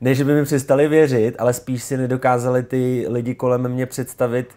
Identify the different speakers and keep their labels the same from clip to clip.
Speaker 1: Ne, že by mi přestali věřit, ale spíš si nedokázali ty lidi kolem mě představit,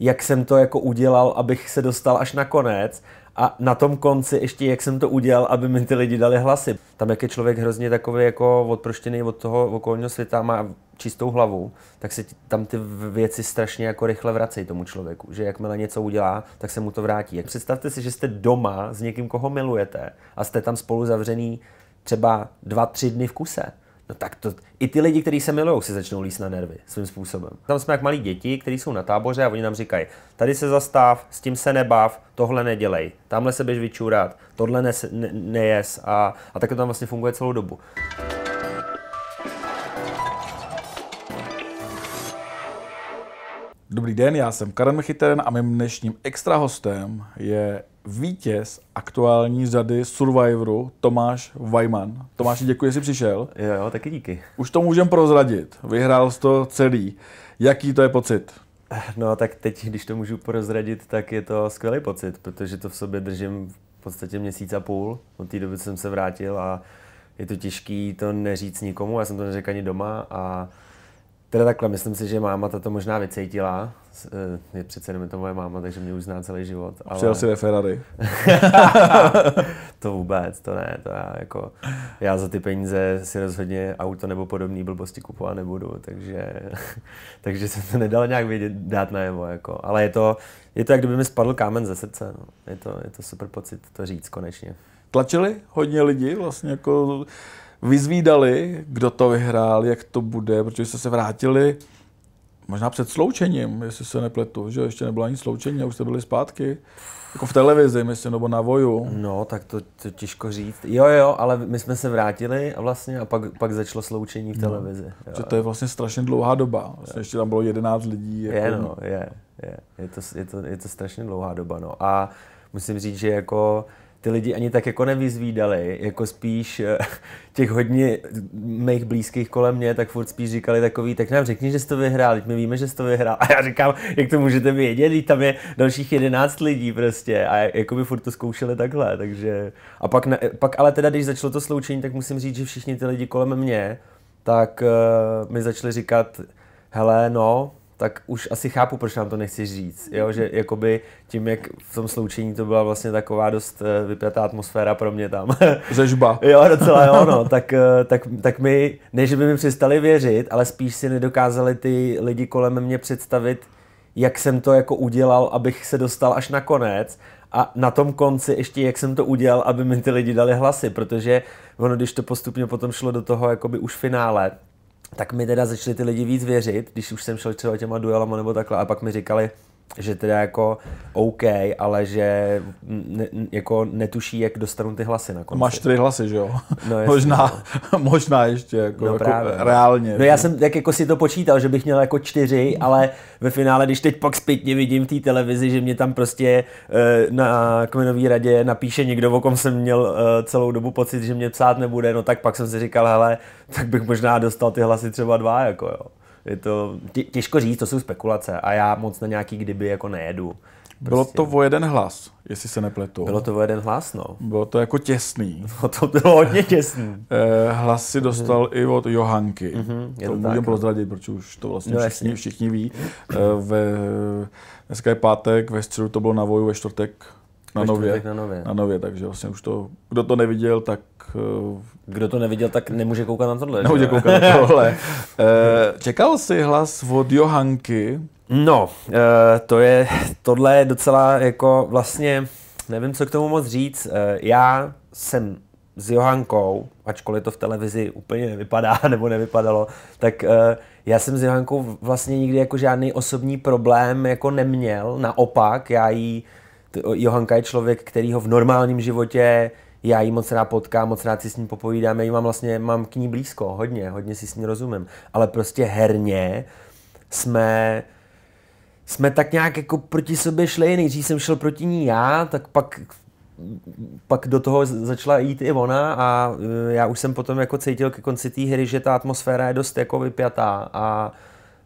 Speaker 1: jak jsem to jako udělal, abych se dostal až na konec a na tom konci ještě, jak jsem to udělal, aby mi ty lidi dali hlasy. Tam, jak je člověk hrozně takový jako odproštěný od toho okolního světa, má čistou hlavu, tak se tam ty věci strašně jako rychle vracejí tomu člověku. Že jakmile něco udělá, tak se mu to vrátí. Jak představte si, že jste doma s někým, koho milujete a jste tam spolu zavřený třeba dva, tři dny v kuse No tak to, i ty lidi, kteří se milují, si začnou líst na nervy svým způsobem. Tam jsme jak malí děti, kteří jsou na táboře a oni nám říkají, tady se zastav, s tím se nebav, tohle nedělej, tamhle se běž vyčurat, tohle ne, ne, nejes a, a tak to tam vlastně funguje celou dobu. Dobrý den, já jsem Karen
Speaker 2: Mechiteren a mým dnešním extra hostem je vítěz aktuální řady Survivoru Tomáš Vajman. Tomáši, děkuji, že jsi přišel. Jo, jo, taky díky. Už to
Speaker 1: můžem prozradit. Vyhrál jsi to celý. Jaký to je pocit? No tak teď, když to můžu prozradit, tak je to skvělý pocit, protože to v sobě držím v podstatě měsíc a půl. Od té doby jsem se vrátil a je to těžký to neříct nikomu. Já jsem to neřekl ani doma a Teda takhle, myslím si, že máma to možná vycítila. Eh, je přece jenom to moje máma, takže mě už zná celý život. Ale... Přijel si ve Ferrari. to vůbec, to ne. To já, jako, já za ty peníze si rozhodně auto nebo podobné blbosti kupovat nebudu, takže, takže jsem to nedal nějak vědět, dát najevo. Jako. Ale je to, je to, jak kdyby mi spadl kámen ze srdce. No. Je, to, je to super pocit to říct konečně. Tlačili hodně lidi vlastně jako vyzvídali, kdo to vyhrál,
Speaker 2: jak to bude, protože jste se vrátili možná před sloučením, jestli se nepletu, že ještě nebylo ani sloučení a už jste byli zpátky. Jako v televizi, myslím, nebo na voju. No, tak to, to těžko říct. Jo, jo, ale my jsme se vrátili a vlastně a pak, pak začalo sloučení v no, televizi. No, že to je vlastně strašně dlouhá doba. Vlastně ještě tam bylo 11 lidí. Jako... Je, no, no, je, je.
Speaker 1: Je to, je, to, je to strašně dlouhá doba, no. A musím říct, že jako ty lidi ani tak jako nevyzvídali, jako spíš eh, těch hodně mých blízkých kolem mě, tak furt spíš říkali takový, tak nám řekni, že jsi to vyhrál, my víme, že jsi to vyhrál. A já říkám, jak to můžete vědět, tam je dalších jedenáct lidí prostě a jako by furt to zkoušeli takhle, takže a pak, ne, pak ale teda, když začalo to sloučení, tak musím říct, že všichni ty lidi kolem mě, tak uh, mi začali říkat, hele, no, tak už asi chápu, proč nám to nechci říct. Jo? Že jakoby tím, jak v tom sloučení to byla vlastně taková dost eh, vypjatá atmosféra pro mě tam. Zežba. jo, docela jo, no. Tak, eh, tak, tak my, ne, že by mi přestali věřit, ale spíš si nedokázali ty lidi kolem mě představit, jak jsem to jako udělal, abych se dostal až na konec a na tom konci ještě, jak jsem to udělal, aby mi ty lidi dali hlasy, protože ono, když to postupně potom šlo do toho jakoby už finále, tak mi teda začali ty lidi víc věřit, když už jsem šel třeba těma duelama nebo takhle a pak mi říkali, že teda jako OK, ale že ne, jako netuší, jak dostanu ty hlasy na konci. Máš tři hlasy, že jo? No, možná, no. možná ještě, jako, no, jako právě, jako reálně. No, já jsem tak jako si to počítal, že bych měl jako čtyři, ale ve finále, když teď pak zpětně vidím v té televizi, že mě tam prostě eh, na kmenové radě napíše někdo, o kom jsem měl eh, celou dobu pocit, že mě psát nebude, no tak pak jsem si říkal, hele, tak bych možná dostal ty hlasy třeba dva, jako jo je to těžko říct, to jsou spekulace a já moc na nějaký kdyby jako nejedu. Prostě. Bylo to o jeden hlas, jestli se nepletu. Bylo to o jeden hlas, no. Bylo to
Speaker 2: jako těsný. No, to bylo hodně těsný. Eh, hlas si dostal mhm. i od Johanky. Mhm, je to, to můžeme no. prozradit, protože už to vlastně no, všichni, všichni ví. Eh, ve, dneska je pátek, ve středu to bylo na voju, ve čtvrtek na nově, na nově. Na nově, takže vlastně už to, kdo to neviděl, tak... Eh, kdo to neviděl, tak nemůže koukat na tohle. Nemůže že? koukat na tohle.
Speaker 1: Eh, čekal jsi hlas od Johanky? No, eh, to je, tohle je docela jako vlastně, nevím, co k tomu moc říct. Já jsem s Johankou, ačkoliv to v televizi úplně nevypadá nebo nevypadalo, tak já jsem s Johankou vlastně nikdy jako žádný osobní problém jako neměl. Naopak, já jí Johanka je člověk, který ho v normálním životě já ji moc rád potkám, moc rád si s ní popovídám, já ji mám vlastně, mám k ní blízko, hodně, hodně si s ní rozumím, ale prostě herně jsme, jsme tak nějak jako proti sobě šli, nejdřív jsem šel proti ní já, tak pak pak do toho začala jít i ona a e, já už jsem potom jako cítil ke konci té hry, že ta atmosféra je dost jako vypjatá a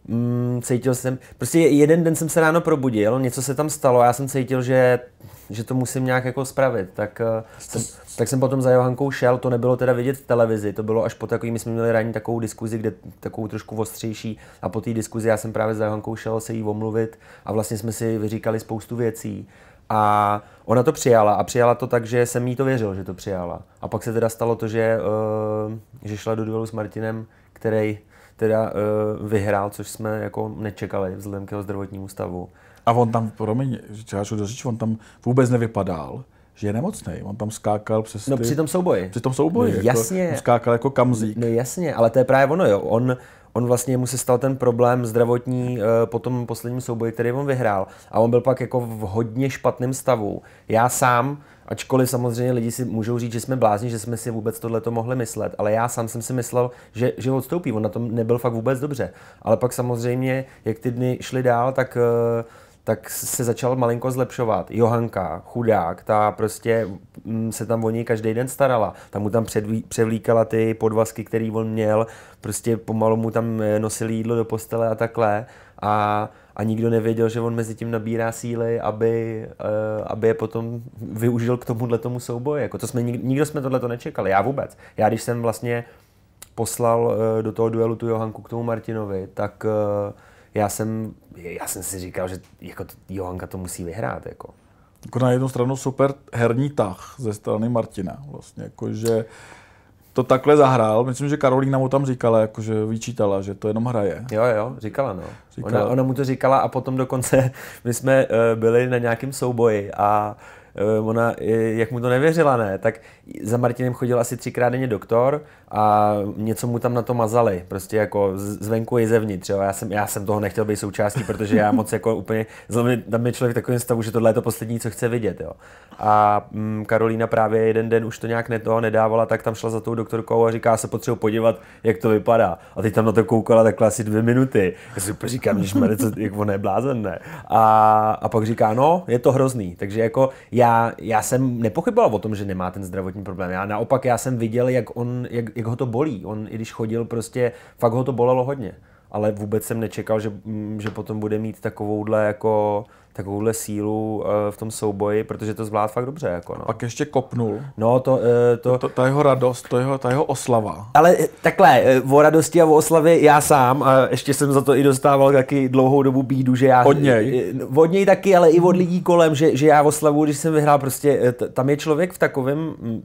Speaker 1: mm, cítil jsem, prostě jeden den jsem se ráno probudil, něco se tam stalo a já jsem cítil, že, že to musím nějak jako spravit, tak, eh, jsem, tak jsem potom za Johankou šel, to nebylo teda vidět v televizi, to bylo až po takový, my jsme měli ráno takovou diskuzi, kde takovou trošku ostřejší a po té diskuzi já jsem právě za Johankou šel se jí omluvit a vlastně jsme si vyříkali spoustu věcí a ona to přijala a přijala to tak, že jsem jí to věřil, že to přijala. A pak se teda stalo to, že, uh, že šla do duelu s Martinem, který teda uh, vyhrál, což jsme jako nečekali vzhledem k jeho zdravotnímu stavu. A
Speaker 2: on tam, promiň, že do on tam vůbec nevypadal že je nemocný. On tam skákal
Speaker 1: přes. No, ty... při tom souboji. Při tom souboji. No, jako jasně. Jako, skákal jako kamzík. No jasně, ale to je právě ono, jo. On, on vlastně mu se stal ten problém zdravotní uh, po tom posledním souboji, který on vyhrál. A on byl pak jako v hodně špatném stavu. Já sám Ačkoliv samozřejmě lidi si můžou říct, že jsme blázni, že jsme si vůbec tohle to mohli myslet, ale já sám jsem si myslel, že, že odstoupí, on na tom nebyl fakt vůbec dobře. Ale pak samozřejmě, jak ty dny šly dál, tak eh, tak se začal malinko zlepšovat. Johanka, chudák, ta prostě mm, se tam o něj každý den starala. Tam mu tam předví, převlíkala ty podvazky, který on měl, prostě pomalu mu tam eh, nosili jídlo do postele a takhle. A a nikdo nevěděl, že on mezi tím nabírá síly, aby, uh, aby je potom využil k tomuhle tomu souboji. Jako to jsme, nikdo jsme tohle to nečekali, já vůbec. Já když jsem vlastně poslal uh, do toho duelu tu Johanku k tomu Martinovi, tak uh, já jsem, já jsem si říkal, že jako Johanka to musí vyhrát. Jako. jako na jednu stranu super herní tah ze strany Martina.
Speaker 2: Vlastně, jako, že to takhle zahrál. Myslím, že Karolína mu tam říkala, jakože
Speaker 1: vyčítala, že to jenom hraje. Jo, jo, říkala, no. Říkala. Ona, ona mu to říkala a potom dokonce my jsme uh, byli na nějakém souboji a eh, ona, jak mu to nevěřila, ne, tak za Martinem chodil asi třikrát denně doktor a něco mu tam na to mazali, prostě jako zvenku i zevnitř. Jo. Já, jsem, já jsem toho nechtěl být součástí, protože já moc jako úplně, tam mě člověk v takovém stavu, že tohle je to poslední, co chce vidět. Jo. A mm, Karolína právě jeden den už to nějak ne, toho nedávala, tak tam šla za tou doktorkou a říká, se potřebuji podívat, jak to vypadá. A teď tam na to koukala takhle asi dvě minuty. Já si úplně říkám, že něco, jak on je blázen, ne? A, a pak říká, no, je to hrozný. Takže jako já, já jsem nepochyboval o tom, že nemá ten zdravotní zdravotní problém. Já naopak, já jsem viděl, jak, on, jak, jak ho to bolí. On, i když chodil, prostě fakt ho to bolelo hodně. Ale vůbec jsem nečekal, že, mm, že potom bude mít takovouhle jako takovouhle sílu eh, v tom souboji, protože to zvládl fakt dobře. Jako, no. A pak ještě kopnul. No, eh, to, to... to ta jeho radost, to jeho, ta jeho oslava. Ale eh, takhle, o radosti a o oslavě já sám, a ještě jsem za to i dostával taky dlouhou dobu bídu, že já... Od něj. Od něj taky, ale i od lidí kolem, že, že já oslavu, když jsem vyhrál, prostě tam je člověk v takovém hm,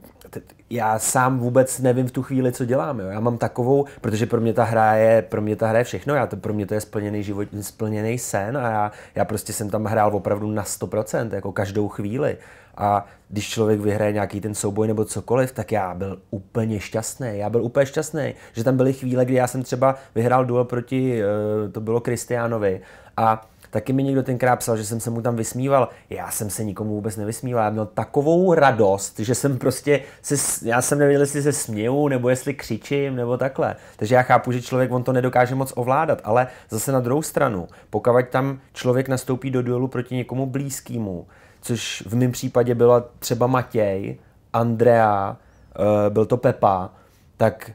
Speaker 1: já sám vůbec nevím v tu chvíli, co dělám. Jo. Já mám takovou, protože pro mě ta hra je, pro mě ta hra je všechno, já to, pro mě to je splněný život, splněný sen a já, já prostě jsem tam hra hrál opravdu na 100%, jako každou chvíli. A když člověk vyhraje nějaký ten souboj nebo cokoliv, tak já byl úplně šťastný. Já byl úplně šťastný, že tam byly chvíle, kdy já jsem třeba vyhrál duel proti, eh, to bylo Kristiánovi a Taky mi někdo tenkrát psal, že jsem se mu tam vysmíval. Já jsem se nikomu vůbec nevysmíval. Já měl takovou radost, že jsem prostě, se, já jsem nevěděl, jestli se směju, nebo jestli křičím, nebo takhle. Takže já chápu, že člověk on to nedokáže moc ovládat, ale zase na druhou stranu, pokud tam člověk nastoupí do duelu proti někomu blízkému, což v mém případě byla třeba Matěj, Andrea, eh, byl to Pepa, tak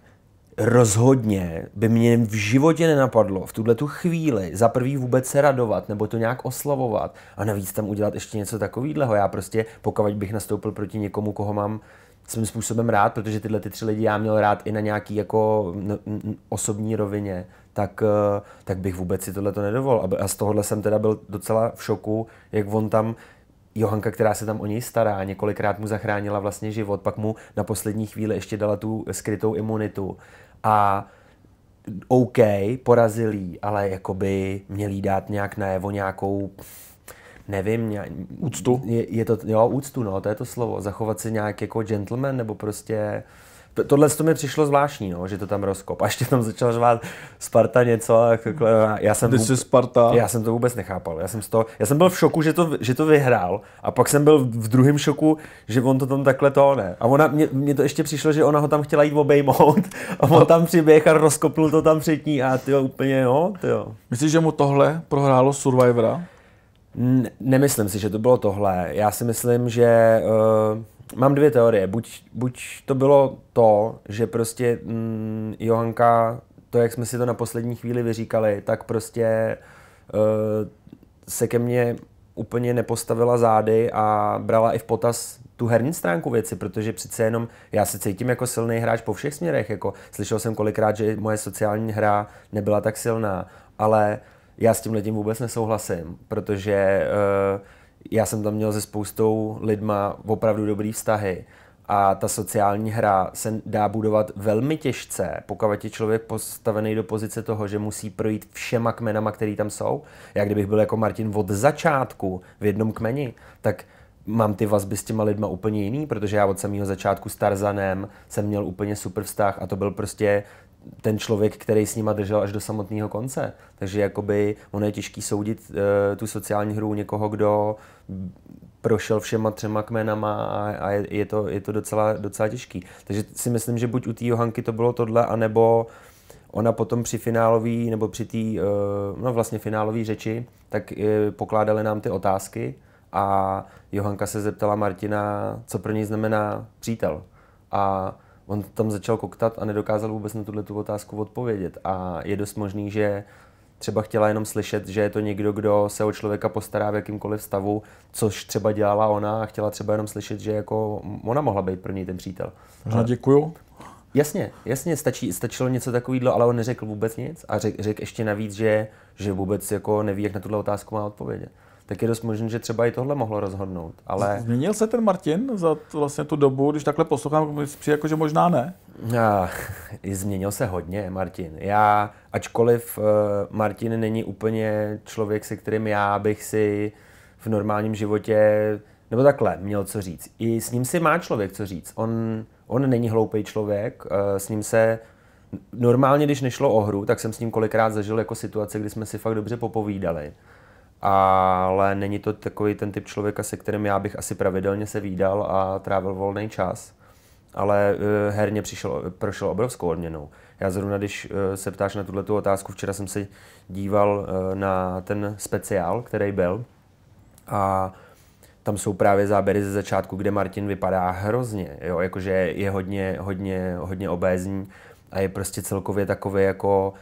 Speaker 1: rozhodně by mě v životě nenapadlo v tuhle tu chvíli za prvý vůbec se radovat nebo to nějak oslavovat a navíc tam udělat ještě něco takového. Já prostě, pokud bych nastoupil proti někomu, koho mám svým způsobem rád, protože tyhle ty tři lidi já měl rád i na nějaký jako osobní rovině, tak, eh, tak bych vůbec si tohle to nedovol, A z tohohle jsem teda byl docela v šoku, jak on tam, Johanka, která se tam o něj stará, několikrát mu zachránila vlastně život, pak mu na poslední chvíli ještě dala tu skrytou imunitu a OK, porazil jí, ale jakoby měl jí dát nějak najevo nějakou nevím, nějak, úctu. Je, je, to, jo, úctu, no, to je to slovo. Zachovat se nějak jako gentleman, nebo prostě tohle to mi přišlo zvláštní, no, že to tam rozkop. A ještě tam začal řvát Sparta něco. A takhle, jako jako, já jsem Ty vůbec, Sparta. Já jsem to vůbec nechápal. Já jsem, to, já jsem byl v šoku, že to, že to vyhrál. A pak jsem byl v druhém šoku, že on to tam takhle to ne. A ona, mě, mě to ještě přišlo, že ona ho tam chtěla jít obejmout. A on tam přiběh a rozkopnul to tam před ní A ty úplně, jo, ty jo. Myslíš, že mu tohle prohrálo Survivora? N- nemyslím si, že to bylo tohle. Já si myslím, že... Uh, mám dvě teorie. Buď, buď to bylo to, že prostě mm, Johanka, to, jak jsme si to na poslední chvíli vyříkali, tak prostě uh, se ke mně úplně nepostavila zády a brala i v potaz tu herní stránku věci, protože přece jenom já se cítím jako silný hráč po všech směrech. Jako slyšel jsem kolikrát, že moje sociální hra nebyla tak silná, ale já s tím letím vůbec nesouhlasím, protože uh, já jsem tam měl se spoustou lidma opravdu dobrý vztahy a ta sociální hra se dá budovat velmi těžce, pokud je člověk postavený do pozice toho, že musí projít všema kmenama, které tam jsou. Já kdybych byl jako Martin od začátku v jednom kmeni, tak mám ty vazby s těma lidma úplně jiný, protože já od samého začátku s Tarzanem jsem měl úplně super vztah a to byl prostě ten člověk, který s nima držel až do samotného konce. Takže jakoby ono je těžký soudit e, tu sociální hru někoho, kdo prošel všema třema kmenama a, a je, je, to, je to docela, docela těžký. Takže si myslím, že buď u té Johanky to bylo tohle, anebo ona potom při finálový, nebo při té, e, no vlastně finálový řeči, tak e, pokládali nám ty otázky a Johanka se zeptala Martina, co pro něj znamená přítel. A on tam začal koktat a nedokázal vůbec na tuhle tu otázku odpovědět. A je dost možný, že třeba chtěla jenom slyšet, že je to někdo, kdo se o člověka postará v jakýmkoliv stavu, což třeba dělala ona a chtěla třeba jenom slyšet, že jako ona mohla být pro něj ten přítel. Možná děkuju. Jasně, jasně, stačí, stačilo něco takového, ale on neřekl vůbec nic a řekl řek ještě navíc, že, že vůbec jako neví, jak na tuhle otázku má odpovědět tak je dost možné, že třeba i tohle mohlo rozhodnout. Ale...
Speaker 2: Změnil se ten Martin za to, vlastně tu dobu, když takhle
Speaker 1: poslouchám, přijde jako, že možná ne? Já, změnil se hodně Martin. Já, ačkoliv eh, Martin není úplně člověk, se kterým já bych si v normálním životě, nebo takhle, měl co říct. I s ním si má člověk co říct. On, on není hloupý člověk, eh, s ním se normálně, když nešlo o hru, tak jsem s ním kolikrát zažil jako situace, kdy jsme si fakt dobře popovídali ale není to takový ten typ člověka, se kterým já bych asi pravidelně se výdal a trávil volný čas. Ale uh, herně přišel, prošel obrovskou odměnou. Já zrovna, když uh, se ptáš na tuhle otázku, včera jsem se díval uh, na ten speciál, který byl a tam jsou právě záběry ze začátku, kde Martin vypadá hrozně, jo, jakože je hodně, hodně, hodně obézní a je prostě celkově takový jako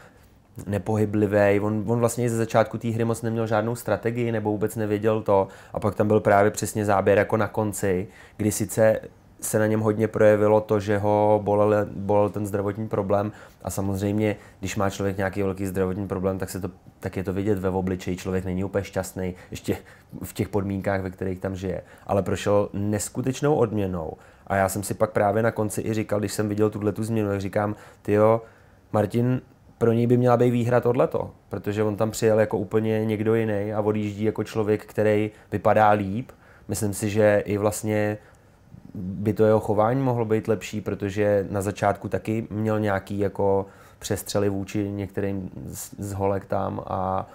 Speaker 1: nepohyblivý. On, on vlastně ze začátku té hry moc neměl žádnou strategii nebo vůbec nevěděl to. A pak tam byl právě přesně záběr jako na konci, kdy sice se na něm hodně projevilo to, že ho bolel, bolel ten zdravotní problém a samozřejmě, když má člověk nějaký velký zdravotní problém, tak, se to, tak je to vidět ve obličeji, člověk není úplně šťastný ještě v těch podmínkách, ve kterých tam žije, ale prošel neskutečnou odměnou a já jsem si pak právě na konci i říkal, když jsem viděl tuhle tu změnu, tak říkám, ty jo, Martin pro něj by měla být výhra tohleto, protože on tam přijel jako úplně někdo jiný a odjíždí jako člověk, který vypadá líp. Myslím si, že i vlastně by to jeho chování mohlo být lepší, protože na začátku taky měl nějaký jako přestřely vůči některým z holek tam a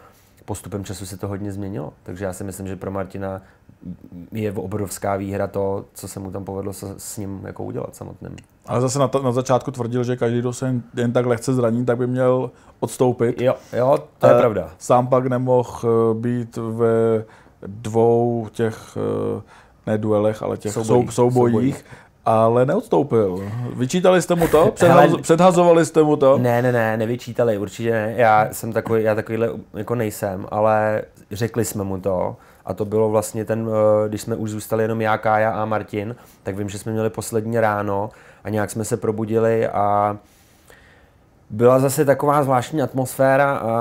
Speaker 1: postupem času se to hodně změnilo. Takže já si myslím, že pro Martina je obrovská výhra to, co se mu tam povedlo s, s ním jako udělat samotným.
Speaker 2: Ale zase na, to, na začátku tvrdil, že každý, kdo se jen, jen tak lehce zraní, tak by měl odstoupit. Jo, jo to je e, pravda. Sám pak nemohl eh, být ve dvou těch, eh, ne duelech, ale těch soubojích, soubojích, soubojích ale neodstoupil.
Speaker 1: Vyčítali jste mu to? Předhaz, předhazovali jste mu to? Ne, ne, ne, nevyčítali, určitě ne. Já jsem takový, já takovýhle jako nejsem, ale řekli jsme mu to a to bylo vlastně ten, eh, když jsme už zůstali jenom já, Kája a Martin, tak vím, že jsme měli poslední ráno a nějak jsme se probudili a byla zase taková zvláštní atmosféra a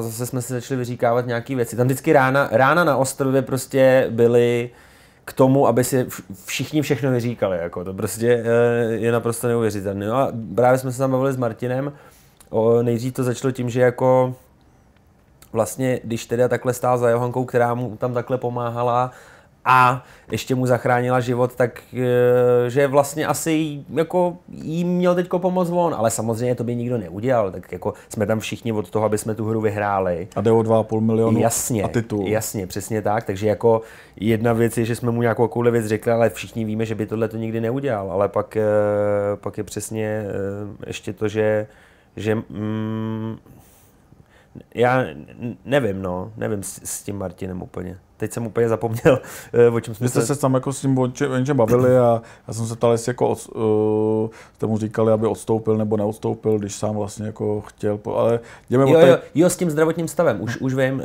Speaker 1: zase jsme si začali vyříkávat nějaké věci. Tam vždycky rána, rána na ostrově prostě byly k tomu, aby si všichni všechno vyříkali. Jako to prostě eh, je naprosto neuvěřitelné. No a právě jsme se tam bavili s Martinem. O, nejdřív to začalo tím, že jako vlastně, když teda takhle stál za Johankou, která mu tam takhle pomáhala a ještě mu zachránila život, tak e, že vlastně asi jako jim měl teďko pomoct on, ale samozřejmě to by nikdo neudělal, tak jako jsme tam všichni od toho, aby jsme tu hru vyhráli. A jde o 2,5 milionu jasně, a titul. Jasně, přesně tak, takže jako jedna věc je, že jsme mu nějakou kouli věc řekli, ale všichni víme, že by tohle to nikdy neudělal, ale pak, e, pak je přesně e, ještě to, že že mm, já nevím, no, nevím s, s tím Martinem úplně. Teď jsem úplně zapomněl, eh, o čem jsme se... se tam jako s tím o něčem bavili a já jsem se ptal, jestli jako od,
Speaker 2: uh, eh, tomu říkali, aby odstoupil nebo neodstoupil, když sám vlastně jako chtěl, po, ale
Speaker 1: jdeme jo, tady... jo, jo, s tím zdravotním stavem, už, už vím, uh,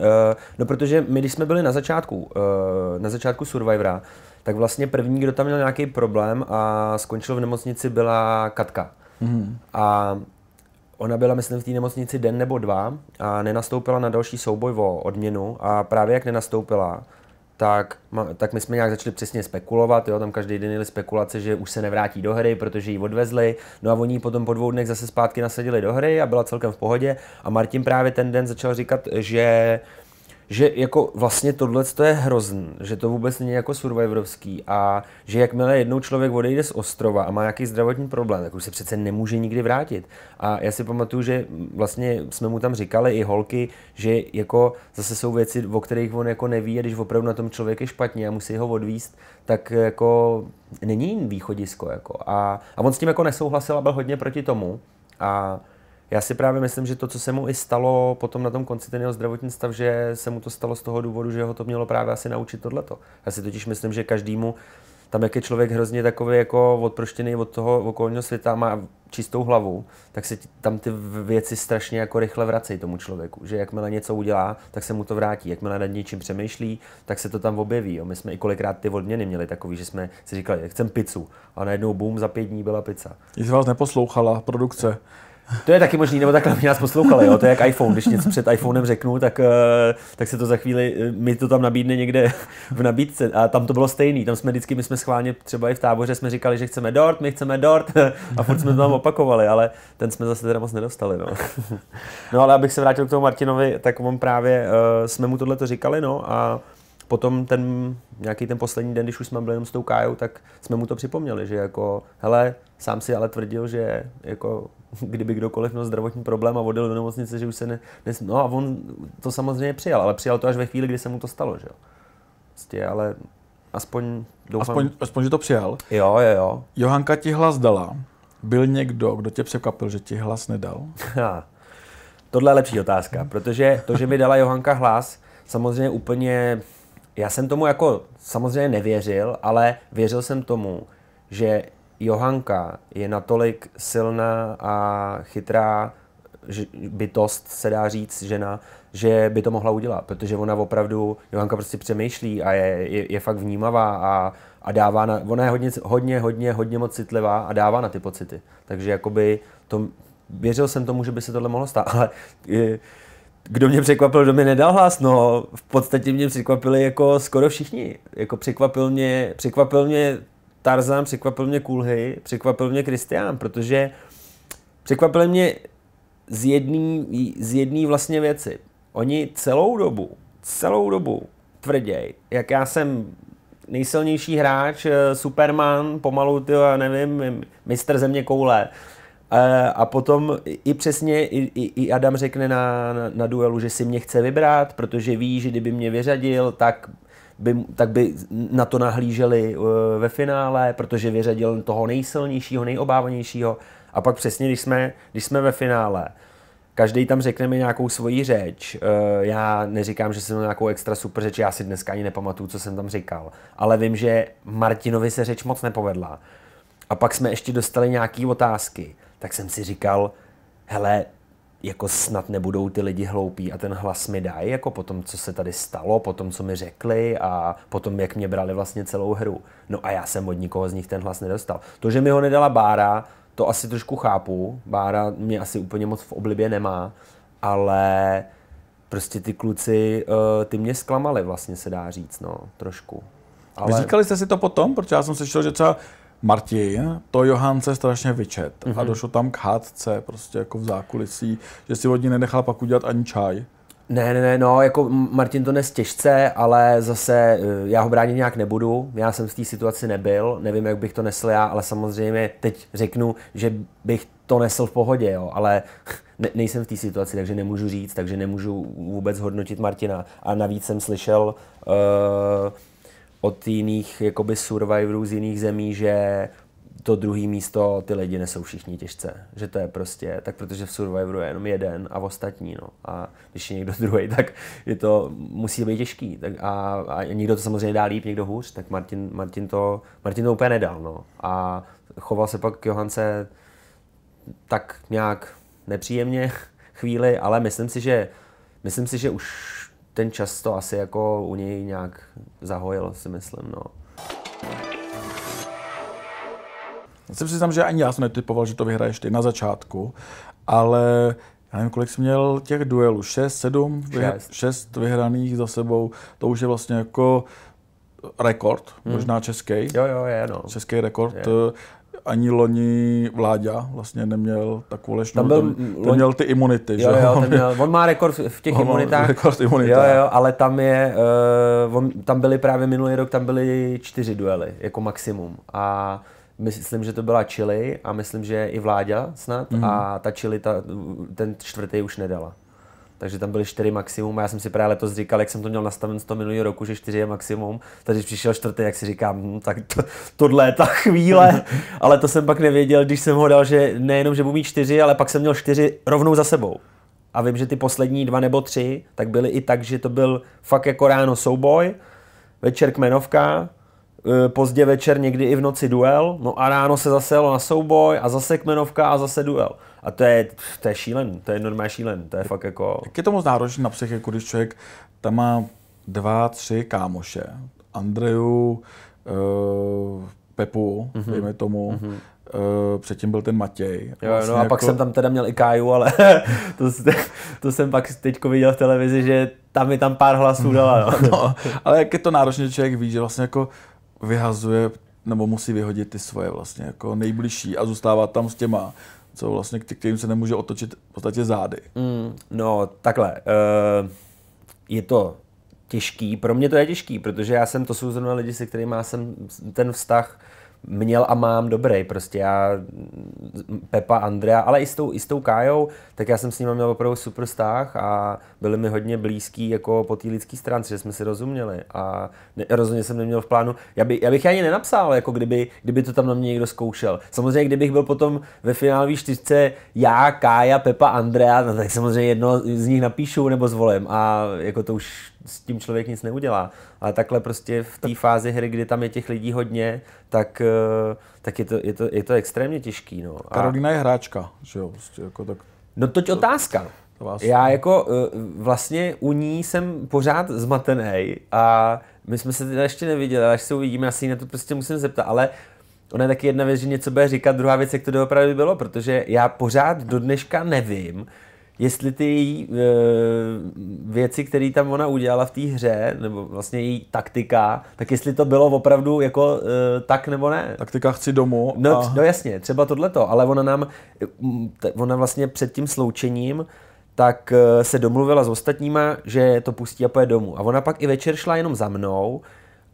Speaker 1: no protože my, když jsme byli na začátku, uh, na začátku Survivora, tak vlastně první, kdo tam měl nějaký problém a skončil v nemocnici, byla Katka. Mm. A Ona byla, myslím, v té nemocnici den nebo dva a nenastoupila na další souboj o odměnu a právě jak nenastoupila, tak, tak my jsme nějak začali přesně spekulovat, jo, tam každý den jeli spekulace, že už se nevrátí do hry, protože ji odvezli, no a oni potom po dvou dnech zase zpátky nasadili do hry a byla celkem v pohodě a Martin právě ten den začal říkat, že že jako vlastně tohle je hrozný, že to vůbec není jako survivorovský a že jakmile jednou člověk odejde z ostrova a má nějaký zdravotní problém, tak už se přece nemůže nikdy vrátit. A já si pamatuju, že vlastně jsme mu tam říkali i holky, že jako zase jsou věci, o kterých on jako neví a když opravdu na tom člověk je špatně a musí ho odvíst, tak jako není východisko. Jako. A, a on s tím jako nesouhlasil a byl hodně proti tomu. A já si právě myslím, že to, co se mu i stalo potom na tom konci ten jeho zdravotní stav, že se mu to stalo z toho důvodu, že ho to mělo právě asi naučit tohleto. Já si totiž myslím, že každému, tam jak je člověk hrozně takový jako odproštěný od toho okolního světa, má čistou hlavu, tak se tam ty věci strašně jako rychle vracejí tomu člověku, že jakmile něco udělá, tak se mu to vrátí, jakmile nad něčím přemýšlí, tak se to tam objeví. Jo. My jsme i kolikrát ty odměny měli takový, že jsme si říkali, chcem pizzu a najednou boom, za pět dní byla pizza. Když vás neposlouchala produkce, to je taky možný, nebo takhle mě nás poslouchali, jo? to je jak iPhone, když něco před iPhonem řeknu, tak, eh, tak se to za chvíli, eh, mi to tam nabídne někde v nabídce a tam to bylo stejný, tam jsme vždycky, my jsme schválně třeba i v táboře jsme říkali, že chceme dort, my chceme dort a furt jsme to tam opakovali, ale ten jsme zase teda moc nedostali. No, no ale abych se vrátil k tomu Martinovi, tak on právě, eh, jsme mu tohle to říkali, no a potom ten nějaký ten poslední den, když už jsme byli jenom s tou Kájou, tak jsme mu to připomněli, že jako, hele, sám si ale tvrdil, že jako kdyby kdokoliv měl zdravotní problém a odjel do nemocnice, že už se ne, ne... No a on to samozřejmě přijal, ale přijal to až ve chvíli, kdy se mu to stalo, že jo. Prostě, ale aspoň doufám... Aspoň,
Speaker 2: aspoň, že to přijal. Jo, jo, jo. Johanka ti hlas
Speaker 1: dala. Byl někdo, kdo tě překvapil, že ti hlas nedal? Tohle je lepší otázka, protože to, že mi dala Johanka hlas, samozřejmě úplně... Já jsem tomu jako samozřejmě nevěřil, ale věřil jsem tomu, že Johanka je natolik silná a chytrá bytost, se dá říct, žena, že by to mohla udělat, protože ona opravdu, Johanka prostě přemýšlí a je, je, je fakt vnímavá a, a dává na, ona je hodně, hodně, hodně, hodně moc citlivá a dává na ty pocity. Takže jakoby to, věřil jsem tomu, že by se tohle mohlo stát, ale je, kdo mě překvapil, kdo mi nedal hlas, no v podstatě mě překvapili jako skoro všichni. Jako překvapil mě, překvapil mě Tarzan, překvapil mě Kulhy, překvapil mě Kristián, protože překvapil mě z jedné z jedný vlastně věci. Oni celou dobu, celou dobu tvrděj, jak já jsem nejsilnější hráč, eh, Superman, pomalu, ty, já nevím, mistr země koule. Eh, a potom i přesně i, i, i Adam řekne na, na, na duelu, že si mě chce vybrat, protože ví, že kdyby mě vyřadil, tak by, tak by na to nahlíželi eh, ve finále, protože vyřadil toho nejsilnějšího, nejobávanějšího. A pak přesně, když jsme, když jsme ve finále, každý tam řekne mi nějakou svoji řeč. Eh, já neříkám, že jsem měl nějakou extra super řeč, já si dneska ani nepamatuju, co jsem tam říkal. Ale vím, že Martinovi se řeč moc nepovedla. A pak jsme ještě dostali nějaké otázky. Tak jsem si říkal, hele, jako snad nebudou ty lidi hloupí a ten hlas mi dají, jako po tom, co se tady stalo, po tom, co mi řekli a po tom, jak mě brali vlastně celou hru. No a já jsem od nikoho z nich ten hlas nedostal. To, že mi ho nedala Bára, to asi trošku chápu. Bára mě asi úplně moc v oblibě nemá, ale prostě ty kluci, eh, ty mě zklamali vlastně, se dá říct, no, trošku. Ale...
Speaker 2: Říkali jste si to potom? Protože já jsem slyšel, že třeba Martin to Johance strašně vyčet mm-hmm. a mhm. došlo tam k hádce prostě jako v zákulisí, že si od ní nenechal
Speaker 1: pak udělat ani čaj. Ne, ne, ne, no, jako Martin to nes těžce, ale zase eh, já ho bránit nějak nebudu, já jsem v té situaci nebyl, nevím, jak bych to nesl já, ale samozřejmě teď řeknu, že bych to nesl v pohodě, jo, ale ne, nejsem v té situaci, takže nemůžu říct, takže nemůžu vůbec hodnotit Martina. A navíc jsem slyšel uh, od jiných jakoby survivorů z jiných zemí, že to druhé místo ty lidi nesou všichni těžce. Že to je prostě, tak protože v Survivoru je jenom jeden a ostatní, no. A když je někdo druhý, tak je to, musí být těžký. Tak a, a, někdo to samozřejmě dá líp, někdo hůř, tak Martin, Martin, to, Martin to úplně nedal, no. A choval se pak k Johance tak nějak nepříjemně chvíli, ale myslím si, že myslím si, že už ten čas to asi jako u něj nějak zahojil, si myslím, no. Já se přiznám,
Speaker 2: že ani já jsem netypoval, že to vyhraješ ty na začátku, ale já nevím, kolik jsi měl těch duelů, šest sedm šest vyhraných za sebou, to už je vlastně jako rekord, hmm. možná český. Jo, jo, je, no. Český rekord. Je. Eh, ani loni Vláďa vlastně neměl takovou lešnou. Tam no, byl, ten, ten měl ty imunity, jo, že? Jo, on, měl, on má rekord v těch on imunitách. rekord imunity, Jo, jo,
Speaker 1: ale tam je, uh, on, tam byly právě minulý rok, tam byly čtyři duely jako maximum. A myslím, že to byla Chile a myslím, že i Vláďa snad mm-hmm. a ta Chile ta, ten čtvrtý už nedala takže tam byly čtyři maximum a já jsem si právě letos říkal, jak jsem to měl nastaven z toho minulého roku, že čtyři je maximum, takže přišel čtvrtý, jak si říkám, hm, tak to, tohle je ta chvíle, ale to jsem pak nevěděl, když jsem ho dal, že nejenom, že budu mít čtyři, ale pak jsem měl čtyři rovnou za sebou. A vím, že ty poslední dva nebo tři, tak byly i tak, že to byl fakt jako ráno souboj, večer kmenovka, eh, pozdě večer, někdy i v noci duel, no a ráno se zase jelo na souboj a zase kmenovka a zase duel. A to je, to je šílený, to je normálně šílený, to je fakt
Speaker 2: jako... Jak je to moc náročné na psychiku, jako když člověk tam má dva, tři kámoše, Andreju, uh, Pepu, mm-hmm. dejme tomu, mm-hmm. Uh, předtím byl ten Matěj. Jo, vlastně no a jako... pak jsem
Speaker 1: tam teda měl i Káju, ale to, to jsem pak teďko viděl v televizi, že tam mi tam pár hlasů dala. No. no, ale jak je to náročné,
Speaker 2: člověk ví, že vlastně jako vyhazuje nebo musí vyhodit ty svoje vlastně jako nejbližší a zůstává tam s těma co vlastně, kterým se nemůže otočit v podstatě zády. Mm,
Speaker 1: no, takhle. Uh, je to těžký, pro mě to je těžký, protože já jsem, to jsou zrovna lidi, se kterými já jsem ten vztah měl a mám dobrý. Prostě já, Pepa, Andrea, ale i s tou, i s tou Kájou, tak já jsem s nimi měl opravdu super vztah a byli mi hodně blízký jako po té lidské stránce, že jsme si rozuměli. A ne, rozhodně jsem neměl v plánu, já, by, já bych ani nenapsal, jako kdyby, kdyby to tam na mě někdo zkoušel. Samozřejmě, kdybych byl potom ve finálové čtyřce já, Kája, Pepa, Andrea, no, tak samozřejmě jedno z nich napíšu nebo zvolím a jako to už s tím člověk nic neudělá. Ale takhle prostě v té fázi hry, kdy tam je těch lidí hodně, tak, eh, tak je, to, je, to, je to extrémně těžký. No. A... Karolina je hráčka, že jo? Prostě jako tak... No toť otázka. To vlastně. Já jako eh, vlastně u ní jsem pořád zmatený a my jsme se teda ještě neviděli, až se uvidíme, asi na to prostě musím zeptat, ale Ona je taky jedna věc, že něco bude říkat, druhá věc, jak to doopravdy bylo, protože já pořád do dneška nevím, jestli ty její e, věci, které tam ona udělala v té hře, nebo vlastně její taktika, tak jestli to bylo opravdu jako e, tak nebo ne. Taktika chci domů. No, a... No, no jasně, třeba tohleto, ale ona nám, ona vlastně před tím sloučením tak e, se domluvila s ostatníma, že to pustí a pojede domů. A ona pak i večer šla jenom za mnou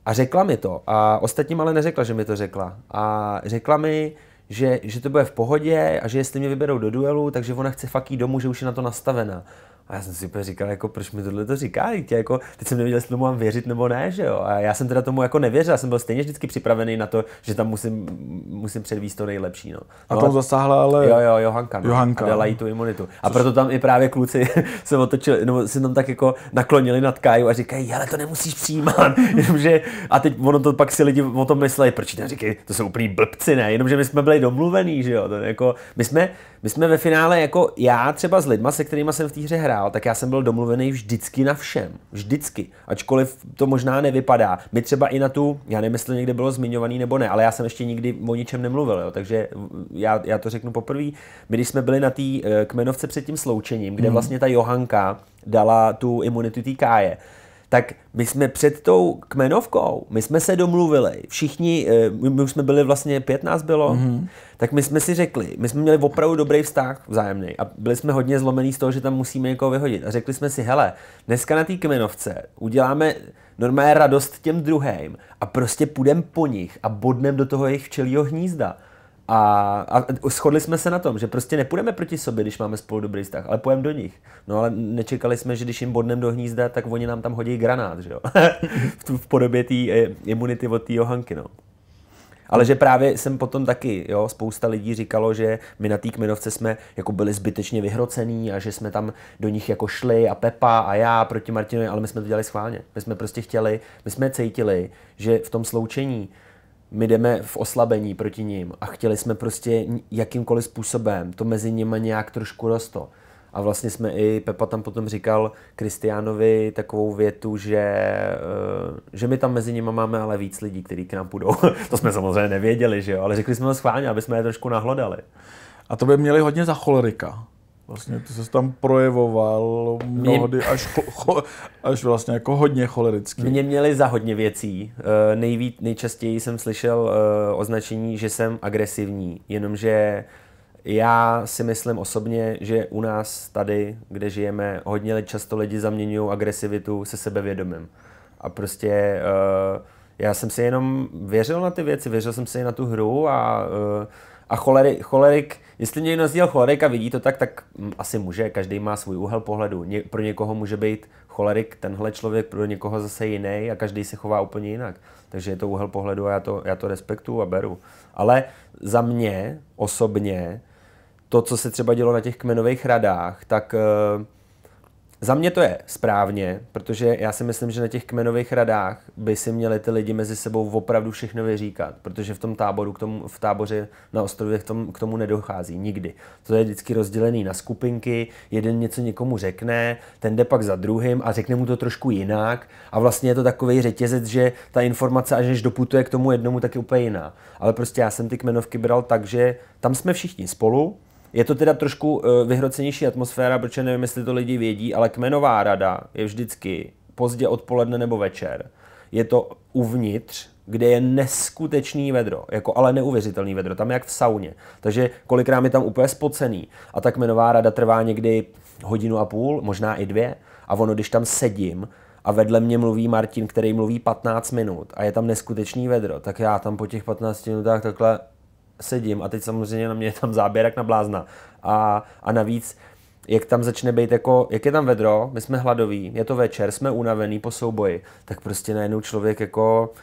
Speaker 1: a řekla mi to. A ostatním ale neřekla, že mi to řekla. A řekla mi, že, že to bude v pohodě a že jestli mě vyberou do duelu, takže ona chce fakt jít domů, že už je na to nastavená. A já jsem si úplně říkal, jako, proč mi tohle to říká, Tě, jako, teď jsem nevěděl, jestli tomu mám věřit nebo ne, že jo. A já jsem teda tomu jako nevěřil, já jsem byl stejně vždycky připravený na to, že tam musím, musím předvíst to nejlepší, no. no a to zasáhla ale... Jo, jo, Johanka, no, Johanka. A dala no. jí tu imunitu. A Což... proto tam i právě kluci se otočili, nebo si tam tak jako naklonili nad Káju a říkají, ale to nemusíš přijímat, jenomže, a teď ono to pak si lidi o tom mysleli, proč tam říkají, to jsou úplný blbci, ne, jenomže my jsme byli domluvení, že jo, to jako, my jsme, my jsme ve finále, jako já třeba s lidma, se kterými jsem v té hře hrál, tak já jsem byl domluvený vždycky na všem. Vždycky. Ačkoliv to možná nevypadá. My třeba i na tu, já nevím, jestli někde bylo zmiňovaný nebo ne, ale já jsem ještě nikdy o ničem nemluvil, jo, takže já, já to řeknu poprvé. My když jsme byli na té eh, kmenovce před tím sloučením, kde mhm. vlastně ta Johanka dala tu imunitu té káje, tak my jsme před tou kmenovkou, my jsme se domluvili, všichni, eh, my už jsme byli vlastně, pět nás bylo, mm-hmm. tak my jsme si řekli, my jsme měli opravdu dobrý vztah vzájemný a byli jsme hodně zlomený z toho, že tam musíme někoho vyhodit. A řekli jsme si, hele, dneska na té kmenovce uděláme normálně radost těm druhým a prostě půjdeme po nich a bodnem do toho jejich včelího hnízda. A, a shodli jsme se na tom, že prostě nepůjdeme proti sobě, když máme spolu dobrý vztah, ale půjdeme do nich. No ale nečekali jsme, že když jim bodnem do hnízda, tak oni nám tam hodí granát, že jo? v, v podobě té eh, imunity od té Johanky, no. Ale že právě jsem potom taky, jo, spousta lidí říkalo, že my na té kmenovce jsme jako byli zbytečně vyhrocený a že jsme tam do nich jako šli a Pepa a já proti Martinovi, ale my jsme to dělali schválně. My jsme prostě chtěli, my jsme cítili, že v tom sloučení my jdeme v oslabení proti ním a chtěli jsme prostě jakýmkoliv způsobem to mezi nimi nějak trošku rosto. A vlastně jsme i, Pepa tam potom říkal Kristiánovi takovou větu, že, eh, že my tam mezi nimi máme ale víc lidí, kteří k nám půjdou. to jsme samozřejmě nevěděli, že jo, ale řekli jsme to schválně, aby jsme je trošku nahlodali. A to by měli hodně za cholerika.
Speaker 2: Vlastně ty se tam projevoval mnohdy mě... až, cho, až vlastně jako hodně
Speaker 1: cholerický. Mě měli za hodně věcí. Eh, Nejvíc, nejčastěji jsem slyšel eh, označení, že jsem agresivní, jenomže já si myslím osobně, že u nás tady, kde žijeme, hodně často lidi zaměňují agresivitu se sebevědomím. A prostě eh, já jsem si jenom věřil na ty věci, věřil jsem si na tu hru a, a cholerik, cholerik Jestli někdo zjel cholerik a vidí to tak, tak asi může, každý má svůj úhel pohledu. Ně, pro někoho může být cholerik tenhle člověk, pro někoho zase jiný a každý se chová úplně jinak. Takže je to úhel pohledu a já to, já to respektuju a beru. Ale za mě osobně, to, co se třeba dělo na těch kmenových radách, tak uh, za mě to je správně, protože já si myslím, že na těch kmenových radách by si měli ty lidi mezi sebou opravdu všechno vyříkat, protože v tom táboru, k tomu, v táboře na ostrově k tomu, k tomu nedochází nikdy. To je vždycky rozdělený na skupinky, jeden něco někomu řekne, ten jde pak za druhým a řekne mu to trošku jinak a vlastně je to takový řetězec, že ta informace až než doputuje k tomu jednomu, tak je úplně jiná. Ale prostě já jsem ty kmenovky bral tak, že tam jsme všichni spolu, je to teda trošku eh, vyhrocenější atmosféra, protože nevím, jestli to lidi vědí, ale kmenová rada je vždycky pozdě odpoledne nebo večer. Je to uvnitř, kde je neskutečný vedro, jako ale neuvěřitelný vedro, tam je jak v sauně. Takže kolikrát je tam úplně spocený. A ta kmenová rada trvá někdy hodinu a půl, možná i dvě. A ono, když tam sedím, a vedle mě mluví Martin, který mluví 15 minut a je tam neskutečný vedro, tak já tam po těch 15 minutách takhle sedím a teď samozřejmě na mě je tam záběr jak na blázna. A, a navíc, jak tam začne být jako, jak je tam vedro, my jsme hladoví, je to večer, jsme unavený po souboji, tak prostě najednou člověk jako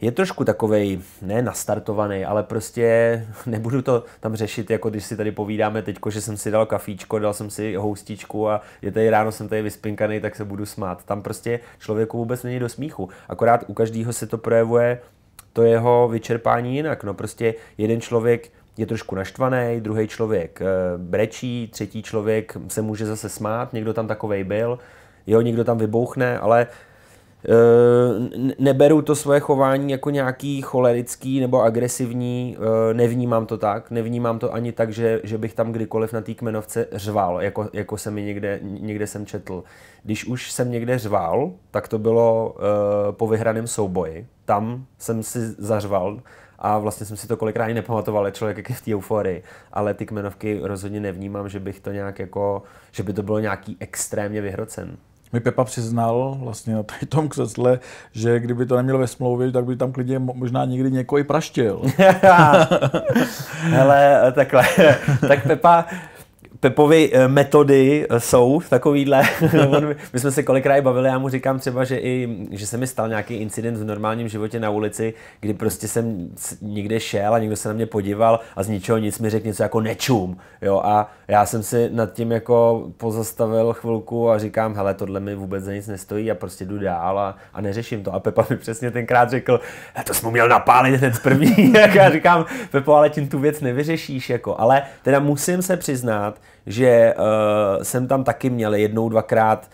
Speaker 1: je trošku takovej, ne nastartovaný, ale prostě nebudu to tam řešit, jako když si tady povídáme teď, že jsem si dal kafíčko, dal jsem si houstičku a je tady ráno, jsem tady vyspinkaný, tak se budu smát. Tam prostě člověku vůbec není do smíchu. Akorát u každého se to projevuje to jeho vyčerpání jinak. No prostě jeden člověk je trošku naštvaný, druhý člověk eh, brečí, třetí člověk se může zase smát, někdo tam takovej byl, jo, někdo tam vybouchne, ale Eh, neberu to svoje chování jako nějaký cholerický nebo agresivní, eh, nevnímám to tak, nevnímám to ani tak, že, že bych tam kdykoliv na té kmenovce řval, jako, jako se mi někde, někde jsem četl. Když už jsem někde řval, tak to bylo eh, po vyhraném souboji, tam jsem si zařval a vlastně jsem si to kolikrát ani nepamatoval, ale člověk jak je v té euforii, ale ty kmenovky rozhodně nevnímám, že bych to nějak jako, že by to bylo nějaký extrémně vyhrocen
Speaker 2: mi Pepa přiznal vlastně na tady tom křesle, že kdyby to neměl ve smlouvě, tak by tam klidně možná někdy někoho i praštil.
Speaker 1: Hele, takhle. tak Pepa, Pepovi eh, metody eh, jsou takovýhle. My jsme se kolikrát bavili, já mu říkám třeba, že i že se mi stal nějaký incident v normálním životě na ulici, kdy prostě jsem někde šel a někdo se na mě podíval a z ničeho nic mi řekl něco jako nečum. Jo? A já jsem si nad tím jako pozastavil chvilku a říkám, hele, tohle mi vůbec za nic nestojí a prostě jdu dál a, a neřeším to. A Pepa mi přesně tenkrát řekl, to jsem mu měl napálit hned z první. já říkám, Pepo, ale tím tu věc nevyřešíš. Jako. Ale teda musím se přiznat, že uh, jsem tam taky měl jednou, dvakrát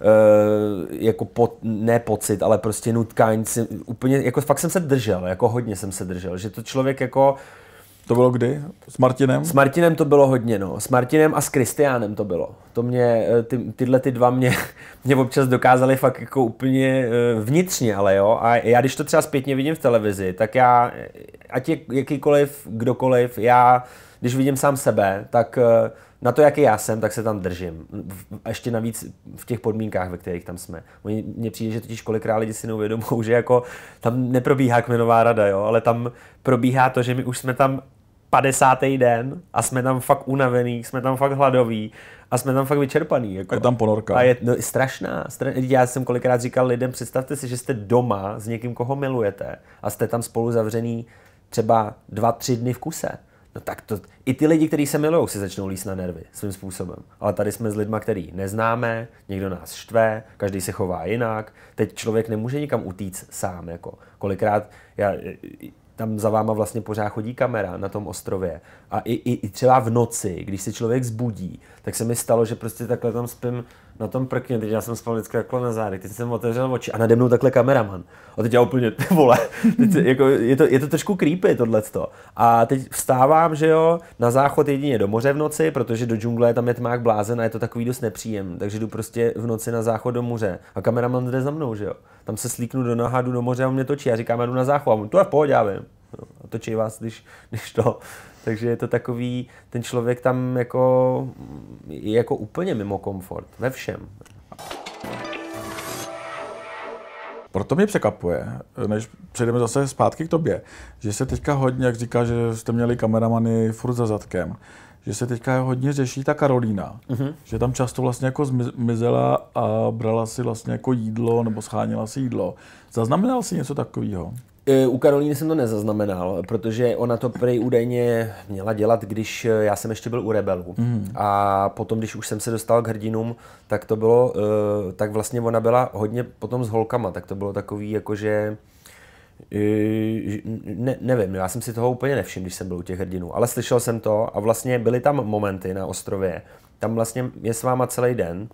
Speaker 1: Uh, jako po, ne pocit, ale prostě nutkání, si, úplně, jako fakt jsem se držel, jako hodně jsem se držel, že to člověk jako... To bylo kdy? S Martinem? S Martinem to bylo hodně, no. S Martinem a s Kristiánem to bylo. To mě, eh, ty, tyhle ty dva mě, mě občas dokázali fakt jako úplně vnitřně, ale jo. A já když to třeba zpětně vidím v televizi, tak já, ať je jakýkoliv, kdokoliv, já, když vidím sám sebe, tak uh, na to, jaký já jsem, tak se tam držím. A ještě navíc v těch podmínkách, ve kterých tam jsme. mně přijde, že totiž kolikrát lidi si neuvědomují, že jako tam neprobíhá kmenová rada, jo, ale tam probíhá to, že my už jsme tam 50. den a jsme tam fakt unavený, jsme tam fakt hladoví a jsme tam fakt vyčerpaný. Jako. je tam ponorka. A je no, strašná, strašná. Já jsem kolikrát říkal lidem, představte si, že jste doma s někým, koho milujete a jste tam spolu zavřený třeba dva, tři dny v kuse. No tak to, i ty lidi, kteří se milují, si začnou líst na nervy svým způsobem. Ale tady jsme s lidma, který neznáme, někdo nás štve, každý se chová jinak. Teď člověk nemůže nikam utíct sám. Jako. Kolikrát já, e, tam za váma vlastně pořád chodí kamera na tom ostrově. A i, i, i třeba v noci, když se člověk zbudí, tak se mi stalo, že prostě takhle tam spím na tom prkně, teď já jsem spal vždycky jako na zádech, teď jsem otevřel oči a nade mnou takhle kameraman. A teď já úplně, ty vole, teď, jako, je, to, je to trošku creepy tohleto. A teď vstávám, že jo, na záchod jedině do moře v noci, protože do džungle tam je tmák blázen a je to takový dost nepříjem, takže jdu prostě v noci na záchod do moře a kameraman jde za mnou, že jo. Tam se slíknu do noha, jdu do moře a on mě točí a říkám, já jdu na záchod a on, to je v pohodě, já vím. No, a točí vás, když, když to, takže je to takový, ten člověk tam jako, je jako úplně mimo komfort, ve všem. Proto mě překapuje?
Speaker 2: než přejdeme zase zpátky k tobě, že se teďka hodně, jak říká, že jste měli kameramany furt za zadkem, že se teďka hodně řeší ta Karolína, mm-hmm. že tam často vlastně jako zmizela a brala si vlastně jako jídlo nebo schánila si jídlo. Zaznamenal si něco takového?
Speaker 1: E, u Karolíny jsem to nezaznamenal, protože ona to prej údajně měla dělat, když e, já jsem ještě byl u Rebelu. Mm. A potom, když už jsem se dostal k hrdinům, tak to bylo, e, tak vlastně ona byla hodně potom s holkama, tak to bylo takový jakože ne, nevím, já jsem si toho úplně nevšiml, když jsem byl u těch hrdinů, ale slyšel jsem to a vlastně byly tam momenty na ostrově, tam vlastně je s váma celý den,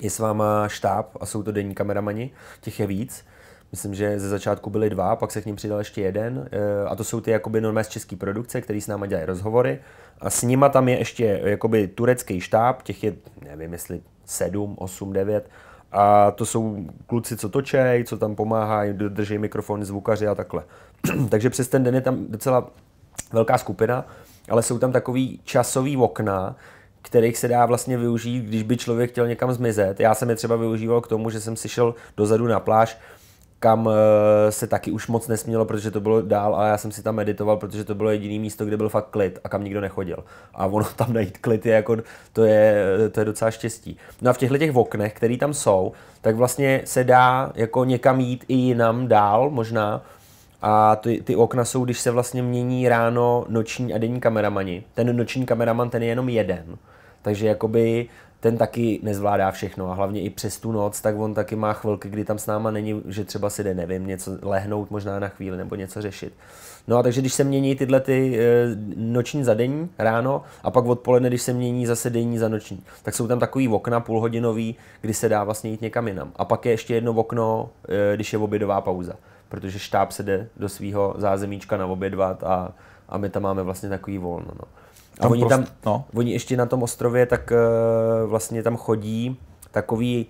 Speaker 1: je s váma štáb a jsou to denní kameramani, těch je víc Myslím, že ze začátku byly dva, pak se k ním přidal ještě jeden eh, a to jsou ty jakoby normé z české produkce, který s náma dělají rozhovory a s nima tam je ještě jakoby turecký štáb, těch je, nevím jestli sedm, osm, devět, a to jsou kluci, co točej, co tam pomáhají, drží mikrofony, zvukaři a takhle. Takže přes ten den je tam docela velká skupina, ale jsou tam takový časový okna, kterých se dá vlastně využít, když by člověk chtěl někam zmizet. Já jsem je třeba využíval k tomu, že jsem si šel dozadu na pláž, kam eh, se taky už moc nesmělo, protože to bylo dál, ale já jsem si tam meditoval, protože to bylo jediné místo, kde byl fakt klid a kam nikdo nechodil. A ono tam najít klid je jako, to je, to je docela štěstí. No a v těchto těch oknech, které tam jsou, tak vlastně se dá jako někam jít i jinam dál možná, a ty, ty okna jsou, když se vlastně mění ráno noční a denní kameramani. Ten noční kameraman, ten je jenom jeden. Takže jakoby ten taky nezvládá všechno a hlavně i přes tu noc, tak on taky má chvilky, kdy tam s náma není, že třeba si jde, nevím, něco lehnout možná na chvíli nebo něco řešit. No a takže když se mění tyhle ty eh, noční za denní ráno a pak odpoledne, když se mění zase denní za noční, tak jsou tam takový okna půlhodinový, kdy se dá vlastně jít někam jinam. A pak je ještě jedno okno, eh, když je obědová pauza, protože štáb se jde do svého zázemíčka na obědvat a, a my tam máme vlastně takový volno. No. Tam a oni prost, tam, no. oni ještě na tom ostrově, tak uh, vlastně tam chodí takový,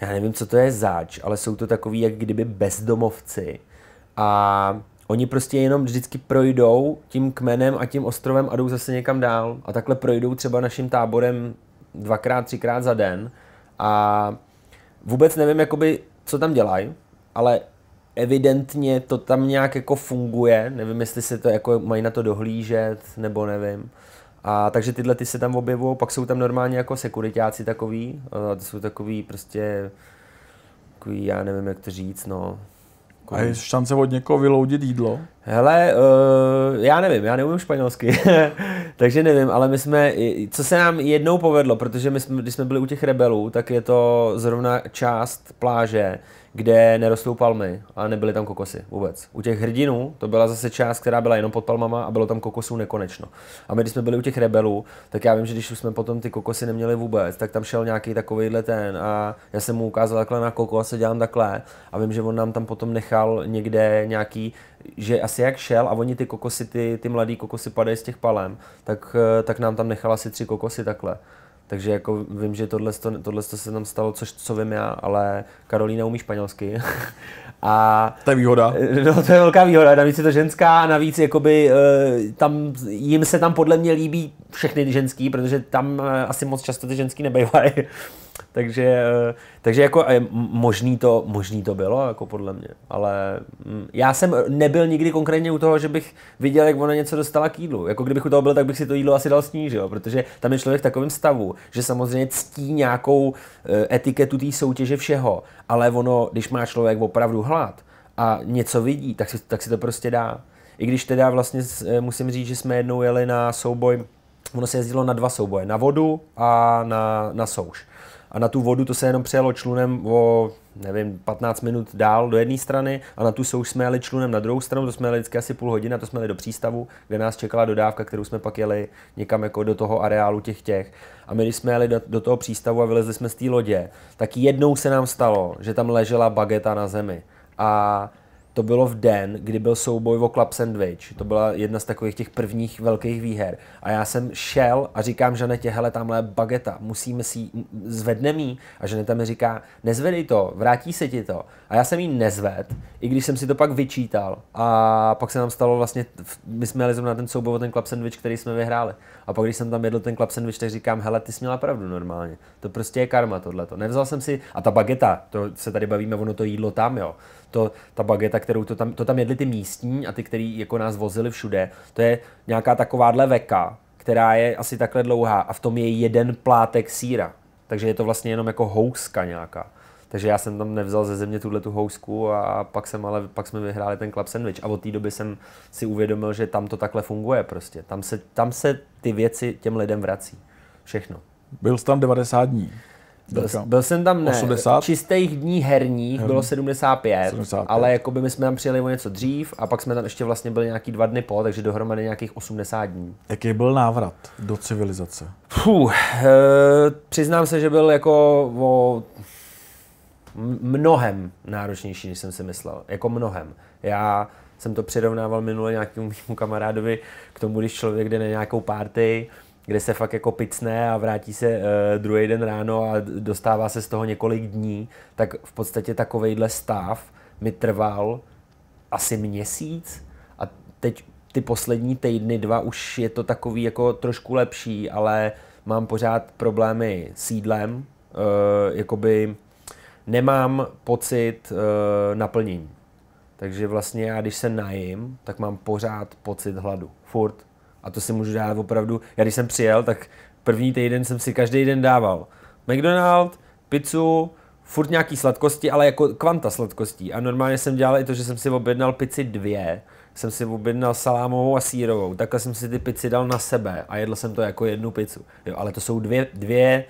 Speaker 1: já nevím, co to je záč, ale jsou to takový, jak kdyby bezdomovci. A oni prostě jenom vždycky projdou tím kmenem a tím ostrovem a jdou zase někam dál. A takhle projdou třeba naším táborem dvakrát, třikrát za den. A vůbec nevím, jakoby, co tam dělají, ale evidentně to tam nějak jako funguje, nevím, jestli se to jako mají na to dohlížet, nebo nevím. A takže tyhle ty se tam objevují, pak jsou tam normálně jako sekuritáci takový, to jsou takový prostě, takový, já nevím, jak to říct, no. Kolik. A je
Speaker 2: šance od někoho vyloudit jídlo?
Speaker 1: Hele, uh, já nevím, já neumím španělsky, takže nevím, ale my jsme, co se nám jednou povedlo, protože my jsme, když jsme byli u těch rebelů, tak je to zrovna část pláže, kde nerostou palmy a nebyly tam kokosy vůbec. U těch hrdinů to byla zase část, která byla jenom pod palmama a bylo tam kokosů nekonečno. A my, když jsme byli u těch rebelů, tak já vím, že když jsme potom ty kokosy neměli vůbec, tak tam šel nějaký takovýhle ten a já jsem mu ukázal takhle na kokos a dělám takhle a vím, že on nám tam potom nechal někde nějaký že asi jak šel a oni ty kokosy, ty, ty mladý kokosy padají z těch palem, tak, eh, tak nám tam nechala asi tři kokosy takhle. Takže jako vím, že tohle, tohle se tam stalo, což, co vím já, ale Karolína umí španělsky. a, to je výhoda. No, to je velká výhoda, navíc je to ženská a navíc jakoby, eh, tam, jim se tam podle mě líbí všechny ty ženský, protože tam eh, asi moc často ty ženský nebejvají. Takže, eh, takže jako eh, možný to, možný to bylo, jako podle mě. Ale mm, já jsem nebyl nikdy konkrétně u toho, že bych viděl, jak ona něco dostala k jídlu. Jako kdybych u toho byl, tak bych si to jídlo asi dal snížil, protože tam je člověk v takovém stavu, že samozřejmě ctí nějakou eh, etiketu té soutěže všeho. Ale ono, když má člověk opravdu hlad a něco vidí, tak si, tak si to prostě dá. I když teda vlastně musím říct, že jsme jednou jeli na souboj, ono se jezdilo na dva souboje, na vodu a na, na souš a na tu vodu to se jenom přejelo člunem o, nevím, 15 minut dál do jedné strany a na tu už jsme jeli člunem na druhou stranu, to jsme jeli vždycky asi půl hodiny, a to jsme jeli do přístavu, kde nás čekala dodávka, kterou jsme pak jeli někam jako do toho areálu těch těch. A my, když jsme jeli do, do toho přístavu a vylezli jsme z té lodě, tak jednou se nám stalo, že tam ležela bageta na zemi. A to bylo v den, kdy byl souboj o Club Sandwich. To byla jedna z takových těch prvních velkých výher. A já jsem šel a říkám Žanetě, hele, tamhle je bageta, musíme si ji, zvedneme jí. A Žaneta mi říká, nezvedej to, vrátí se ti to. A já jsem jí nezved, i když jsem si to pak vyčítal. A pak se nám stalo vlastně, my jsme jeli zrovna ten souboj o ten Club Sandwich, který jsme vyhráli. A pak, když jsem tam jedl ten klap sandwich, tak říkám, hele, ty jsi měla pravdu normálně. To prostě je karma tohle. Nevzal jsem si, a ta bageta, to se tady bavíme, ono to jídlo tam, jo. To, ta bageta, kterou to tam, to tam jedli ty místní a ty, který jako nás vozili všude, to je nějaká takováhle veka, která je asi takhle dlouhá a v tom je jeden plátek síra. Takže je to vlastně jenom jako houska nějaká. Takže já jsem tam nevzal ze země tuhle tu housku a pak, jsem, ale, pak jsme vyhráli ten Club Sandwich. A od té doby jsem si uvědomil, že tam to takhle funguje prostě. Tam se, tam se ty věci těm lidem vrací. Všechno. Byl jsi tam 90 dní. Byl, byl jsem tam ne, 80? čistých dní herních bylo 75, 75, ale by my jsme tam přijeli o něco dřív a pak jsme tam ještě vlastně byli nějaký dva dny po, takže dohromady nějakých 80 dní. Jaký byl
Speaker 2: návrat do civilizace?
Speaker 1: Puh. e, eh, přiznám se, že byl jako o mnohem náročnější, než jsem si myslel. Jako mnohem. Já jsem to přirovnával minule nějakému kamarádovi k tomu, když člověk jde na nějakou party, kde se fakt jako picne a vrátí se uh, druhý den ráno a dostává se z toho několik dní, tak v podstatě takovejhle stav mi trval asi měsíc a teď ty poslední týdny, dva už je to takový jako trošku lepší, ale mám pořád problémy s jídlem, uh, jakoby nemám pocit uh, naplnění. Takže vlastně já, když se najím, tak mám pořád pocit hladu. Furt. A to si můžu dát opravdu. Já když jsem přijel, tak první týden jsem si každý den dával McDonald, pizzu, furt nějaký sladkosti, ale jako kvanta sladkostí. A normálně jsem dělal i to, že jsem si objednal pici dvě, jsem si objednal salámovou a sírovou, takhle jsem si ty pici dal na sebe a jedl jsem to jako jednu pizzu. Jo, ale to jsou dvě, dvě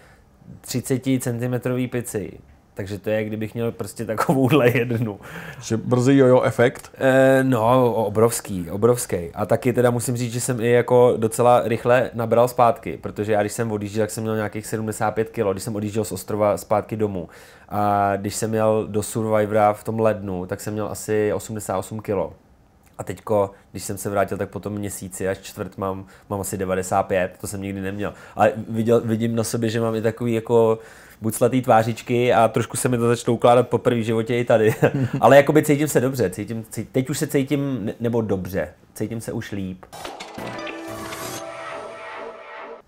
Speaker 1: 30 cm pici takže to je, kdybych měl prostě takovouhle jednu. Že brzy jojo efekt? E, no, obrovský, obrovský. A taky teda musím říct, že jsem i jako docela rychle nabral zpátky, protože já když jsem odjížděl, tak jsem měl nějakých 75 kg, když jsem odjížděl z ostrova zpátky domů. A když jsem měl do Survivora v tom lednu, tak jsem měl asi 88 kg. A teďko, když jsem se vrátil, tak potom měsíci až čtvrt mám, mám asi 95, to jsem nikdy neměl. Ale viděl, vidím na sobě, že mám i takový jako buclatý tvářičky a trošku se mi to začalo ukládat po prvním životě i tady. Ale jakoby cítím se dobře, cítím, cítím, teď už se cítím, nebo dobře, cítím se už líp.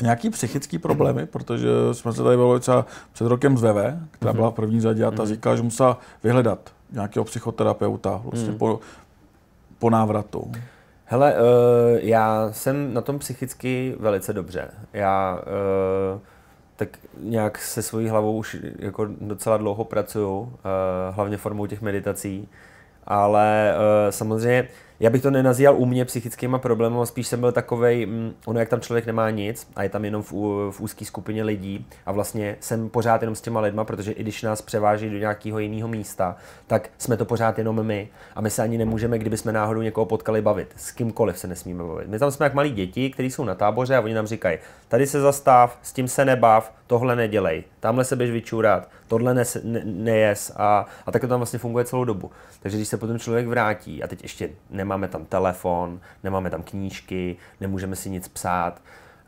Speaker 2: Nějaký psychický problémy, mhm. protože jsme se tady bavili třeba před rokem z VV, která mhm. byla v první řadě a ta mhm. říkala, že musela vyhledat nějakého psychoterapeuta vlastně mm. po, po návratu.
Speaker 1: Hele, uh, já jsem na tom psychicky velice dobře. Já uh, tak nějak se svojí hlavou už jako docela dlouho pracuju, eh, hlavně formou těch meditací, ale eh, samozřejmě já bych to nenazýval u mě psychickýma problémy, spíš jsem byl takovej, mm, ono jak tam člověk nemá nic a je tam jenom v, v úzké skupině lidí a vlastně jsem pořád jenom s těma lidma, protože i když nás převáží do nějakého jiného místa, tak jsme to pořád jenom my a my se ani nemůžeme, kdyby jsme náhodou někoho potkali, bavit. S kýmkoliv se nesmíme bavit. My tam jsme jak malí děti, kteří jsou na táboře a oni nám říkají, tady se zastav, s tím se nebav, tohle nedělej, tamhle se běž vyčurat, tohle nes, ne, nejes a, a tak to tam vlastně funguje celou dobu. Takže když se potom člověk vrátí a teď ještě nemáme tam telefon, nemáme tam knížky, nemůžeme si nic psát,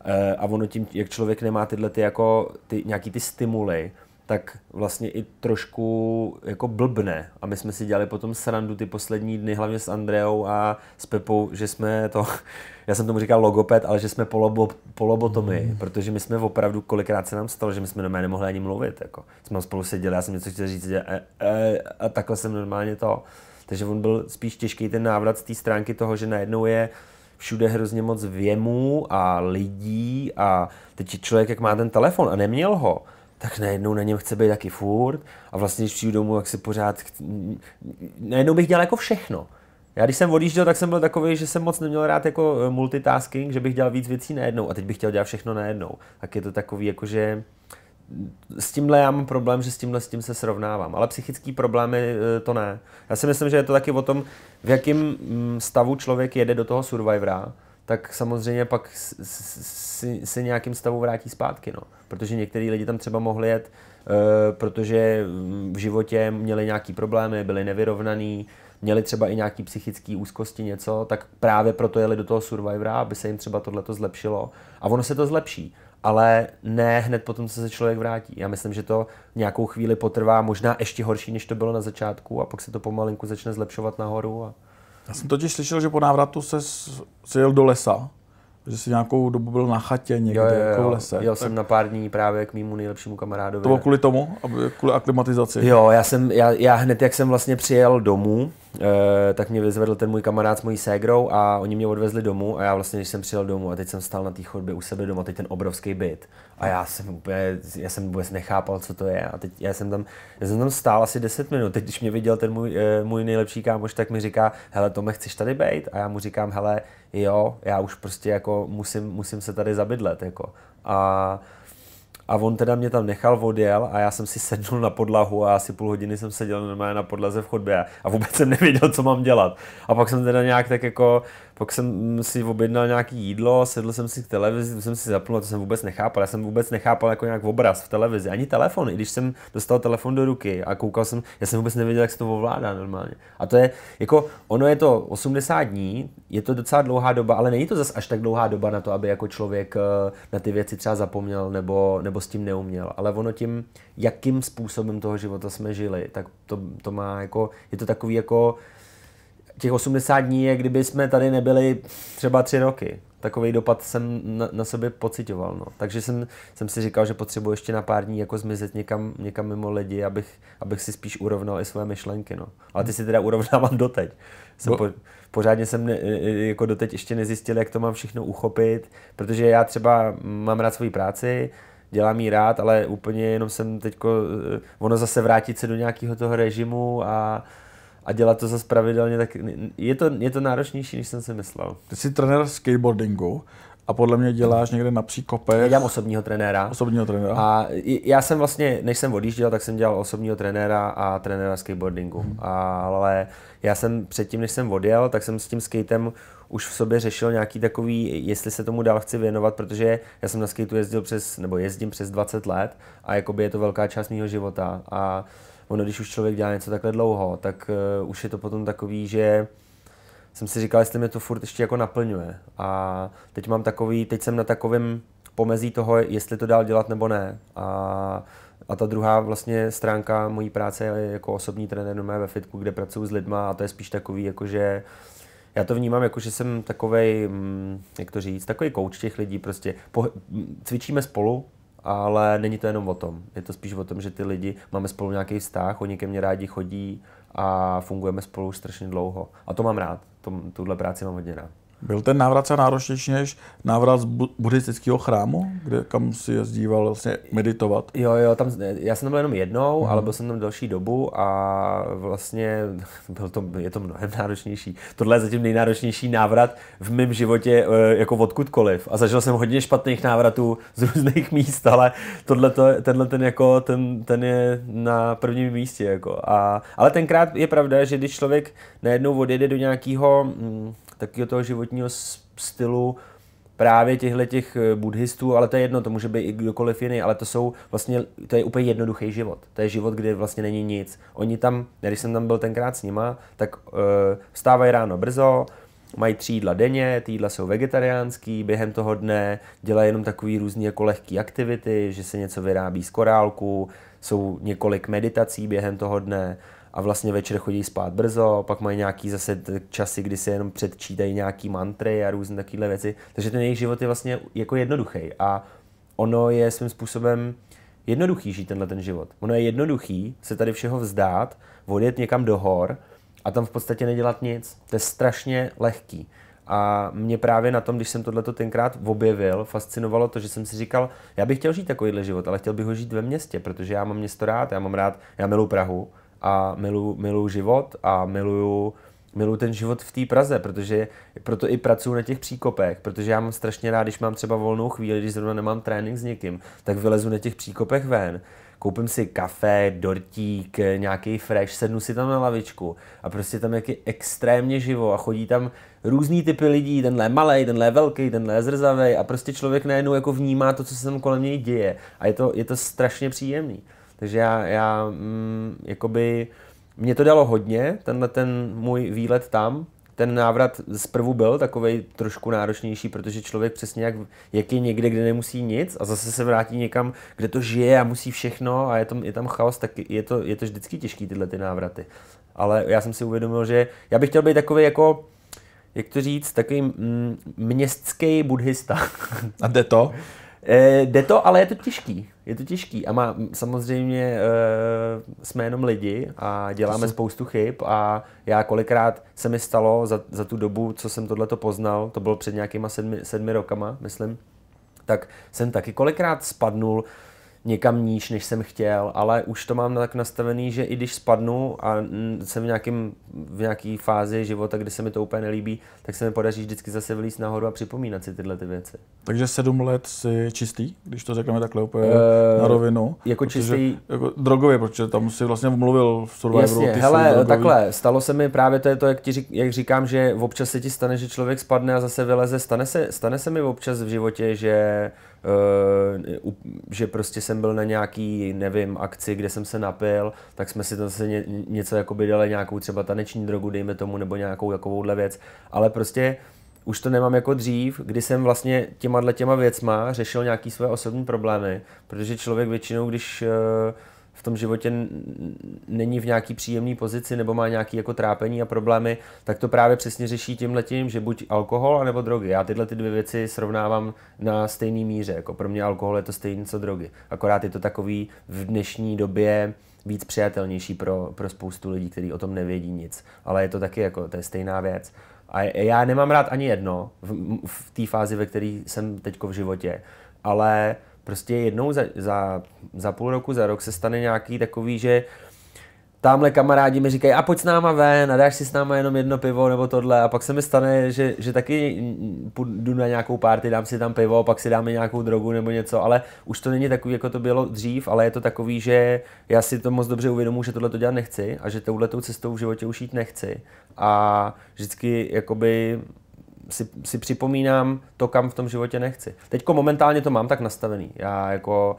Speaker 1: eh, a ono tím, jak člověk nemá tyhle ty, jako, ty, nějaký ty stimuly, tak vlastně i trošku jako blbne. A my jsme si dělali potom srandu ty poslední dny, hlavně s Andreou a s Pepou, že jsme to, já jsem tomu říkal logoped, ale že jsme polobo, polobotomy, mm. protože my jsme opravdu, kolikrát se nám stalo, že my jsme normálně nemohli ani mluvit. Jako. Jsme spolu seděli, já jsem něco chtěl říct a, a, e, e, a takhle jsem normálně to. Takže on byl spíš těžký ten návrat z té stránky toho, že najednou je všude hrozně moc věmů a lidí a teď člověk, jak má ten telefon a neměl ho, tak najednou na něm chce být taky furt a vlastně, když přijdu domů, tak si pořád, najednou bych dělal jako všechno. Já když jsem odjížděl, tak jsem byl takový, že jsem moc neměl rád jako eh, multitasking, že bych dělal víc věcí najednou a teď bych chtěl dělat všechno najednou. Tak je to takový jako, že mm, s tímhle já mám problém, že s tímhle s tím se srovnávám, ale psychický problémy eh, to ne. Já si myslím, že je to taky o tom, v jakém mm, stavu člověk jede do toho survivora, tak samozřejmě pak si, si nějakým stavu vrátí zpátky, no. Protože některý lidi tam třeba mohli jet, e, protože v životě měli nějaký problémy, byli nevyrovnaný, měli třeba i nějaký psychické úzkosti, něco, tak právě proto jeli do toho Survivora, aby se jim třeba tohleto zlepšilo. A ono se to zlepší, ale ne hned potom, co se člověk vrátí. Já myslím, že to nějakou chvíli potrvá, možná ještě horší, než to bylo na začátku a pak se to pomalinku začne zlepšovat nahoru a... Já
Speaker 2: jsem totiž slyšel,
Speaker 1: že po návratu se jel do lesa, že si nějakou dobu
Speaker 2: byl na chatě někde jo, jo, jo. Jako v lese. Jel tak... jsem
Speaker 1: na pár dní právě k mýmu nejlepšímu kamarádovi. To bylo kvůli tomu? Aby, kvůli aklimatizaci? Jo, já jsem, já, já hned jak jsem vlastně přijel domů, Eh, tak mě vyzvedl ten můj kamarád s mojí ségrou a oni mě odvezli domů a já vlastně, když jsem přijel domů a teď jsem stál na té chodbě u sebe doma, teď ten obrovský byt a já jsem úplně, já jsem vůbec nechápal, co to je a teď já jsem tam, já jsem tam stál asi 10 minut, teď když mě viděl ten můj, eh, můj nejlepší kámoš, tak mi říká, hele Tome, chceš tady být? A já mu říkám, hele jo, já už prostě jako musím, musím se tady zabydlet, jako. A a on teda mě tam nechal, odjel a já jsem si sedl na podlahu a asi půl hodiny jsem seděl normálně na podlaze v chodbě a vůbec jsem nevěděl, co mám dělat. A pak jsem teda nějak tak jako pak jsem si objednal nějaký jídlo, sedl jsem si k televizi, jsem si zapnul to jsem vůbec nechápal. Já jsem vůbec nechápal jako nějak obraz v televizi, ani telefon, i když jsem dostal telefon do ruky a koukal jsem, já jsem vůbec nevěděl, jak se to ovládá normálně. A to je, jako, ono je to 80 dní, je to docela dlouhá doba, ale není to zas až tak dlouhá doba na to, aby jako člověk eh, na ty věci třeba zapomněl nebo, nebo s tím neuměl. Ale ono tím, jakým způsobem toho života jsme žili, tak to, to má jako, je to takový jako, těch 80 dní je, kdyby jsme tady nebyli třeba tři roky. Takový dopad jsem na, na sobě pocitoval. No. Takže jsem, jsem si říkal, že potřebuji ještě na pár dní jako zmizet někam, někam mimo lidi, abych, abych si spíš urovnal i své myšlenky. No. Ale ty si teda urovnávám doteď. Jsem po, pořádně jsem ne, e, e, jako doteď ještě nezjistil, jak to mám všechno uchopit, protože já třeba mám rád svoji práci, dělám ji rád, ale úplně jenom jsem teďko, e, ono zase vrátit se do nějakého toho režimu a a dělat to zase pravidelně, tak je to, je to náročnější, než jsem si myslel.
Speaker 2: Ty jsi trenér skateboardingu a podle mě děláš někde na příkope. Já dělám osobního trenéra. Osobního trenéra.
Speaker 1: A já jsem vlastně, než jsem odjížděl, tak jsem dělal osobního trenéra a trenéra skateboardingu. Hmm. Ale já jsem předtím, než jsem odjel, tak jsem s tím skatem už v sobě řešil nějaký takový, jestli se tomu dál chci věnovat, protože já jsem na skateu jezdil přes, nebo jezdím přes 20 let a jakoby je to velká část mého života. A ono, když už člověk dělá něco takhle dlouho, tak uh, už je to potom takový, že jsem si říkal, jestli mě to furt ještě jako naplňuje. A teď mám takový, teď jsem na takovém pomezí toho, jestli to dál dělat nebo ne. A, a ta druhá vlastně stránka mojí práce je jako osobní trenér doma ve fitku, kde pracuji s lidma a to je spíš takový, jakože já to vnímám jako, že jsem takovej, mm, jak to říct, takový kouč těch lidí prostě. Po, cvičíme spolu, ale není to jenom o tom. Je to spíš o tom, že ty lidi, máme spolu nějaký vztah, oni ke mně rádi chodí a fungujeme spolu strašně dlouho. A to mám rád, tuhle práci mám hodně rád.
Speaker 2: Byl ten návrat se náročnější než návrat z buddhistického chrámu,
Speaker 1: kde, kam si jezdíval vlastně meditovat? Jo, jo, tam, já jsem tam byl jenom jednou, hmm. ale byl jsem tam delší dobu a vlastně byl to, je to mnohem náročnější. Tohle je zatím nejnáročnější návrat v mém životě eh, jako odkudkoliv. A zažil jsem hodně špatných návratů z různých míst, ale tohle, tenhle ten, jako, ten, ten je na prvním místě. Jako. A, ale tenkrát je pravda, že když člověk najednou odjede do nějakého mm, takového toho životního stylu právě těchto těch eh, buddhistů, ale to je jedno, to může být i kdokoliv jiný, ale to jsou vlastně, to je úplně jednoduchý život. To je život, kde vlastně není nic. Oni tam, když jsem tam byl tenkrát s nima, tak uh, vstávají ráno brzo, mají tři jídla denně, ty jídla jsou vegetariánský, během toho dne dělají jenom takový různý jako lehký aktivity, že se něco vyrábí z korálku, jsou několik meditací během toho dne a vlastně večer chodí spát brzo, pak mají nějaký zase časy, kdy se jenom předčítají nějaký mantry a různé takovéhle věci. Takže ten jejich život je vlastně jako jednoduchý a ono je svým způsobem jednoduchý žít tenhle ten život. Ono je jednoduchý se tady všeho vzdát, odjet někam do hor a tam v podstatě nedělat nic. To je strašně lehký. A mě právě na tom, když jsem tohleto tenkrát objevil, fascinovalo to, že jsem si říkal, já bych chtěl žít takovýhle život, ale chtěl bych ho žít ve městě, protože já mám město rád, já mám rád, já miluji Prahu, a miluju, milu život a miluju, miluju ten život v té Praze, protože proto i pracuji na těch příkopech, protože já mám strašně rád, když mám třeba volnou chvíli, když zrovna nemám trénink s někým, tak vylezu na těch příkopech ven, koupím si kafe, dortík, nějaký fresh, sednu si tam na lavičku a prostě tam jak je extrémně živo a chodí tam různý typy lidí, tenhle je malej, tenhle je velký, tenhle je zrzavej a prostě člověk najednou jako vnímá to, co se tam kolem něj děje a je to, je to strašně příjemný. Takže já, já mm, jakoby, mě to dalo hodně, tenhle ten můj výlet tam, ten návrat zprvu byl takový trošku náročnější, protože člověk přesně jak, jak je někde, kde nemusí nic a zase se vrátí někam, kde to žije a musí všechno a je tam, je tam chaos, tak je to, je to vždycky těžký tyhle ty návraty. Ale já jsem si uvědomil, že já bych chtěl být takový jako, jak to říct, takový mm, městský buddhista. A jde to? E, jde to, ale je to těžký. Je to těžký a má, samozřejmě e, jsme jenom lidi a děláme jsou... spoustu chyb a já kolikrát se mi stalo za, za tu dobu, co jsem tohleto poznal, to bylo před nějakýma sedmi, sedmi rokama, myslím, tak jsem taky kolikrát spadnul, někam níž, než jsem chtěl, ale už to mám tak nastavený, že i když spadnu a jsem v, nějakým, v nějaký fázi života, kdy se mi to úplně nelíbí, tak se mi podaří vždycky zase vylíst nahoru a připomínat si tyhle ty věci.
Speaker 2: Takže sedm let si čistý, když to řekneme takhle úplně uh, na rovinu. Jako protože, čistý. Jako drogově, protože tam si vlastně mluvil v Survivoru. Jasně, ty hele, takhle,
Speaker 1: stalo se mi právě to, je to jak, ti, řík, jak říkám, že občas se ti stane, že člověk spadne a zase vyleze. Stane se, stane se mi občas v životě, že Eh, že prostě jsem byl na nějaký, nevím, akci, kde jsem se napil, tak jsme si zase ně, něco jakoby dali, nějakou třeba taneční drogu, dejme tomu, nebo nějakou takovouhle věc, ale prostě už to nemám jako dřív, kdy jsem vlastně těma těma věcma řešil nějaký své osobní problémy, protože člověk většinou, když uh, v tom životě není v nějaký příjemné pozici nebo má nějaké jako trápení a problémy, tak to právě přesně řeší tím letím, že buď alkohol nebo drogy. Já tyhle ty dvě věci srovnávám na stejný míře. Jako pro mě alkohol je to stejný co drogy. Akorát je to takový v dnešní době víc přijatelnější pro, pro spoustu lidí, kteří o tom nevědí nic. Ale je to taky jako, to je stejná věc. A já nemám rád ani jedno v, v té fázi, ve které jsem teď v životě, ale Prostě jednou za, za, za půl roku, za rok se stane nějaký takový, že tamhle kamarádi mi říkají, a pojď s náma ven a dáš si s náma jenom jedno pivo nebo tohle a pak se mi stane, že, že taky jdu na nějakou party, dám si tam pivo, pak si dáme nějakou drogu nebo něco, ale už to není takový, jako to bylo dřív, ale je to takový, že já si to moc dobře uvědomuji, že tohle to dělat nechci a že touhletou cestou v životě už jít nechci a vždycky jakoby si, si připomínám to, kam v tom životě nechci. Teďko momentálně to mám tak nastavený. Já jako,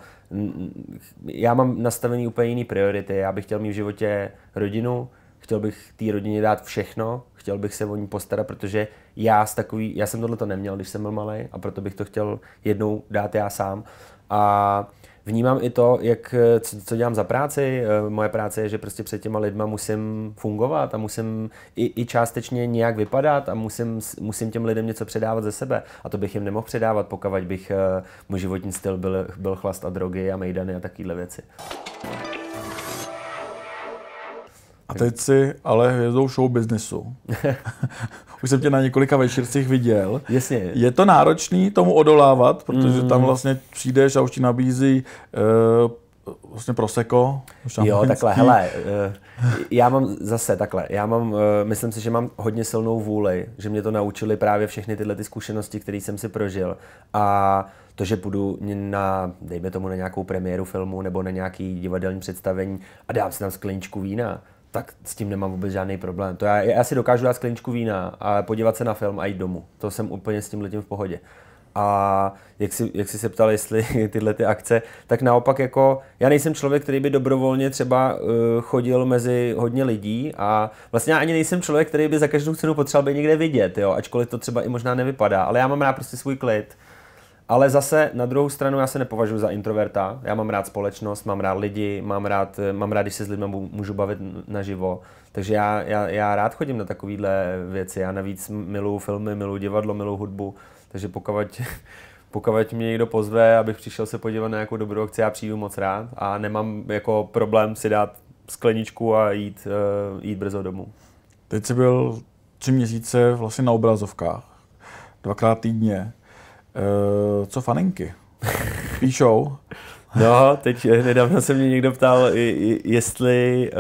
Speaker 1: já mám nastavený úplně jiný priority. Já bych chtěl mít v životě rodinu, chtěl bych té rodině dát všechno, chtěl bych se o ní postarat, protože já, z takový, já jsem tohle to neměl, když jsem byl malý a proto bych to chtěl jednou dát já sám. A vnímám i to, jak, co, co dělám za práci. Eh, moje práce je, že prostě před těma lidma musím fungovat a musím i, i částečně nějak vypadat a musím, musím těm lidem něco předávat ze sebe. A to bych jim nemohl předávat, pokud bych, eh, můj životní styl byl, byl chlast a drogy a mejdany a takovéhle věci.
Speaker 2: A teď si ale hvězdou show businessu. už jsem tě na několika večírcích viděl. Jasně. Je to náročný tomu odolávat, protože mm. tam vlastně přijdeš a už ti nabízí uh, vlastně proseko. Jo, takhle, hele,
Speaker 1: eh, já mám zase takhle, já mám, eh, myslím si, že mám hodně silnou vůli, že mě to naučili právě všechny tyhle ty zkušenosti, které jsem si prožil a to, že půjdu na, dejme tomu, na nějakou premiéru filmu nebo na nějaký divadelní představení a dám si tam skleničku vína, tak s tím nemám vůbec žádný problém. To já, já si dokážu dát skleničku vína a podívat se na film a jít domů. To jsem úplně s tím letím v pohodě. A jak si, jak si se ptal, jestli tyhle ty akce, tak naopak jako já nejsem člověk, který by dobrovolně třeba uh, chodil mezi hodně lidí a vlastně já ani nejsem člověk, který by za každou cenu potřeboval by někde vidět, jo, ačkoliv to třeba i možná nevypadá, ale já mám rád prostě svůj klid ale zase na druhou stranu já se nepovažuji za introverta. Já mám rád společnost, mám rád lidi, mám rád, eh, mám rád když se s lidmi můžu bavit naživo. Takže já, já, já rád chodím na takovéhle věci. Já navíc miluju filmy, miluju divadlo, miluju hudbu. Takže pokud, pokud mě někdo pozve, abych přišel se podívat na nějakou dobrou akci, já přijdu moc rád a nemám jako problém si dát skleničku a jít, eh, jít brzo domů.
Speaker 2: Teď jsi byl tři měsíce vlastně na obrazovkách, dvakrát týdně. Uh, co faninky?
Speaker 1: Píšou. No, teď eh, nedávno se mě někdo ptal, jestli, uh,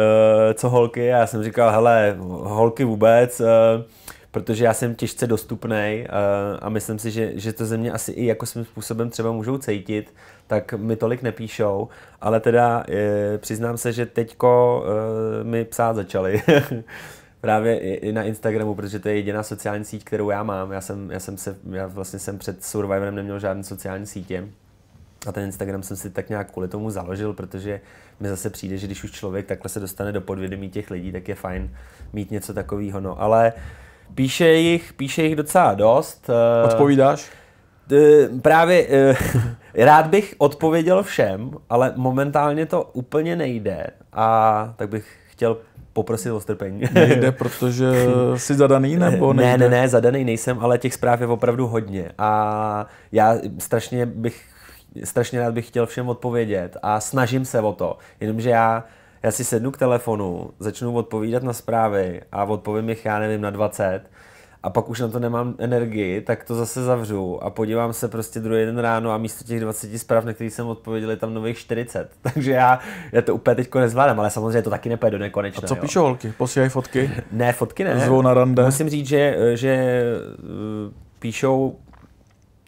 Speaker 1: co holky, já jsem říkal, hele, holky vůbec, uh, protože já jsem těžce dostupný uh, a myslím si, že, že to ze mě asi i jako svým způsobem třeba můžou cejtit, tak mi tolik nepíšou, ale teda uh, přiznám se, že teďko uh, mi psát začali. právě i na Instagramu, protože to je jediná sociální síť, kterou já mám. Já jsem, já jsem se, já vlastně jsem před Survivorem neměl žádné sociální sítě. A ten Instagram jsem si tak nějak kvůli tomu založil, protože mi zase přijde, že když už člověk takhle se dostane do podvědomí těch lidí, tak je fajn mít něco takového. No, ale píše jich, píše jich docela dost. Eh, Odpovídáš? Právě eh, rád bych odpověděl všem, ale momentálně to úplně nejde a tak bych chtěl poprosit o strpení. Nejde, protože jsi zadaný nebo ne? Ne, ne, ne, zadaný nejsem, ale těch zpráv je opravdu hodně a já strašně bych, strašně rád bych chtěl všem odpovědět a snažím se o to, jenomže já já si sednu k telefonu, začnu odpovídat na zprávy a odpovím jich, já nevím, na 20 a pak už na to nemám energii, tak to zase zavřu a podívám se prostě druhý den ráno a místo těch 20 zpráv, na který jsem odpověděl, je tam nových 40. Takže já, já to úplně teďko nezvládám, ale samozřejmě to taky nepůjde do nekonečna. A co píšou holky? Posílají fotky? Ne, fotky ne. Zvou na rande. Musím říct, že, že eh, píšou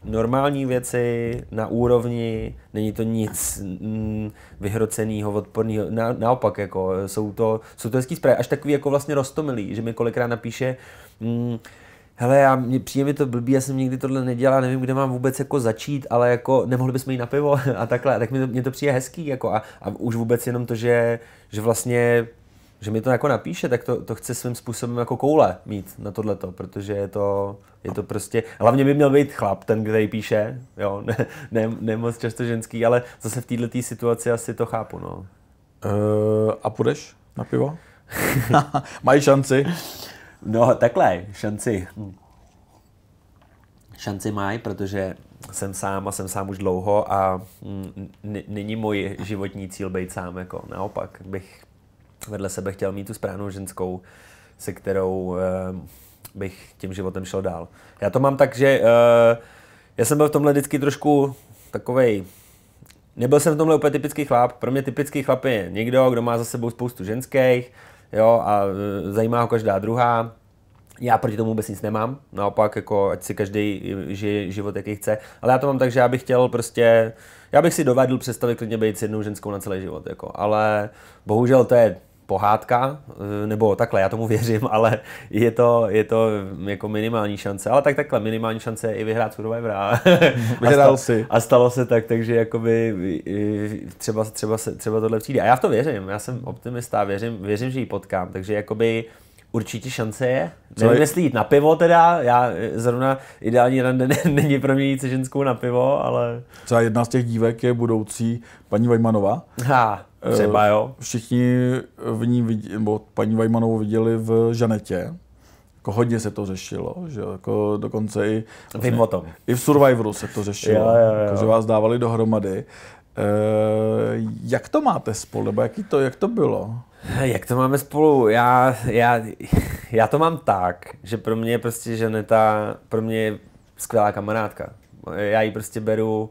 Speaker 1: normální věci na úrovni, není to nic mm, vyhroceného, odporného, na, naopak jako jsou to, jsou to hezký zprávy, až takový jako vlastně roztomilý, že mi kolikrát napíše mm, hele, já, mě, přijde mi to blbý, já jsem nikdy tohle nedělal, nevím, kde mám vůbec jako začít, ale jako nemohli bychom jít na pivo a takhle, tak mi to, mě to přijde hezký jako a, a už vůbec jenom to, že, že vlastně že mi to jako napíše, tak to, to chce svým způsobem jako koule mít na tohleto, protože je to, je to prostě, hlavně by měl být chlap, ten, který píše, jo, ne, ne, ne moc často ženský, ale zase v této situaci asi to chápu, no. Uh,
Speaker 2: a půjdeš na pivo?
Speaker 1: Mají šanci. No takhle, šanci. Šanci mají, protože jsem sám a jsem sám už dlouho a hm, není můj životní cíl být sám, jako naopak bych vedle sebe chtěl mít tu správnou ženskou, se kterou eh, bych tím životem šel dál. Já to mám tak, že eh, já jsem byl v tomhle vždycky trošku takovej, nebyl jsem v tomhle úplně typický chlap, pro mě typický chlap je někdo, kdo má za sebou spoustu ženských, jo, a e, zajímá ho každá druhá. Já proti tomu vůbec nic nemám, naopak, jako, ať si každý žije život, jaký chce, ale já to mám tak, že já bych chtěl prostě, já bych si dovedl představit klidně být s jednou ženskou na celý život, jako, ale bohužel to je pohádka, eh, nebo takhle, já tomu věřím, ale je to, je to mm, jako minimální šance. Ale tak takhle, minimální šance je i vyhrát Survivor. A, Vyhrál si. A stalo se tak, takže jakoby třeba, třeba, se, třeba tohle přijde. A já v to věřím, já jsem optimista, věřím, věřím že ji potkám, takže jakoby určitě šance je. Co no Nevím, je... jestli jít na pivo teda, já eh, zrovna ideální rande není pro mě jít se ženskou na pivo, ale...
Speaker 2: Třeba jedna z těch dívek je budoucí paní Vajmanová.
Speaker 1: Ha, eh, třeba jo.
Speaker 2: Všichni v ní, vidí, nebo paní Vajmanovou viděli v Žanetě. Jako hodně se to řešilo, že jako dokonce i... Vlastně, Vím o tom. I v Survivoru se to řešilo, jo, jo, jo. Jako, že vás dávali dohromady. Eh, jak to máte spolu, nebo jaký to, jak to bylo?
Speaker 1: Jak to máme spolu? Já, já, já to mám tak, že pro mě prostě ženeta, pro mě je skvělá kamarádka. Já ji prostě beru,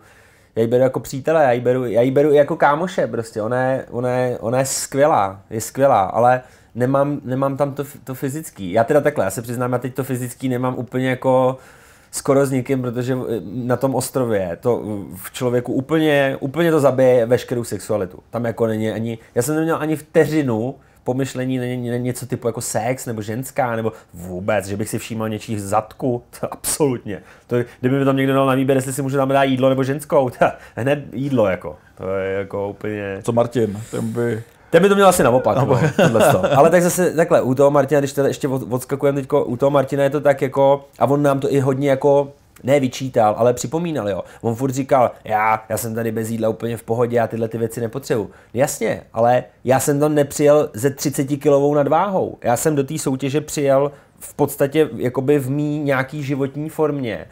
Speaker 1: já ji beru jako přítele, já ji beru, já ji beru i jako kámoše prostě, ona je, ona je, ona je skvělá, je skvělá, ale nemám, nemám tam to, to fyzický. Já teda takhle, já se přiznám, já teď to fyzický nemám úplně jako uh, skoro s nikým, protože eh, na tom ostrově to v člověku úplně, úplně to zabije veškerou sexualitu. Tam jako není ani, já jsem neměl ani vteřinu, pomyšlení na, na něco typu jako sex nebo ženská, nebo vůbec, že bych si všímal něčích zadku, to absolutně. To, kdyby mi tam někdo dal na výběr, jestli si může tam dát jídlo nebo ženskou, to, hned jídlo jako. To je jako úplně... Co Martin, ten by... Ten by to měl asi naopak. No, no, Ale tak zase takhle, u toho Martina, když tady ještě odskakujeme teďko, u toho Martina je to tak jako, a on nám to i hodně jako nevyčítal, ale připomínal, jo. On furt říkal, já, já jsem tady bez jídla úplně v pohodě, já tyhle ty věci nepotřebuji. No, jasně, ale já jsem tam nepřijel ze 30 kilovou nadváhou. Já jsem do té soutěže přijel v podstatě jakoby v mý nějaký životní formě,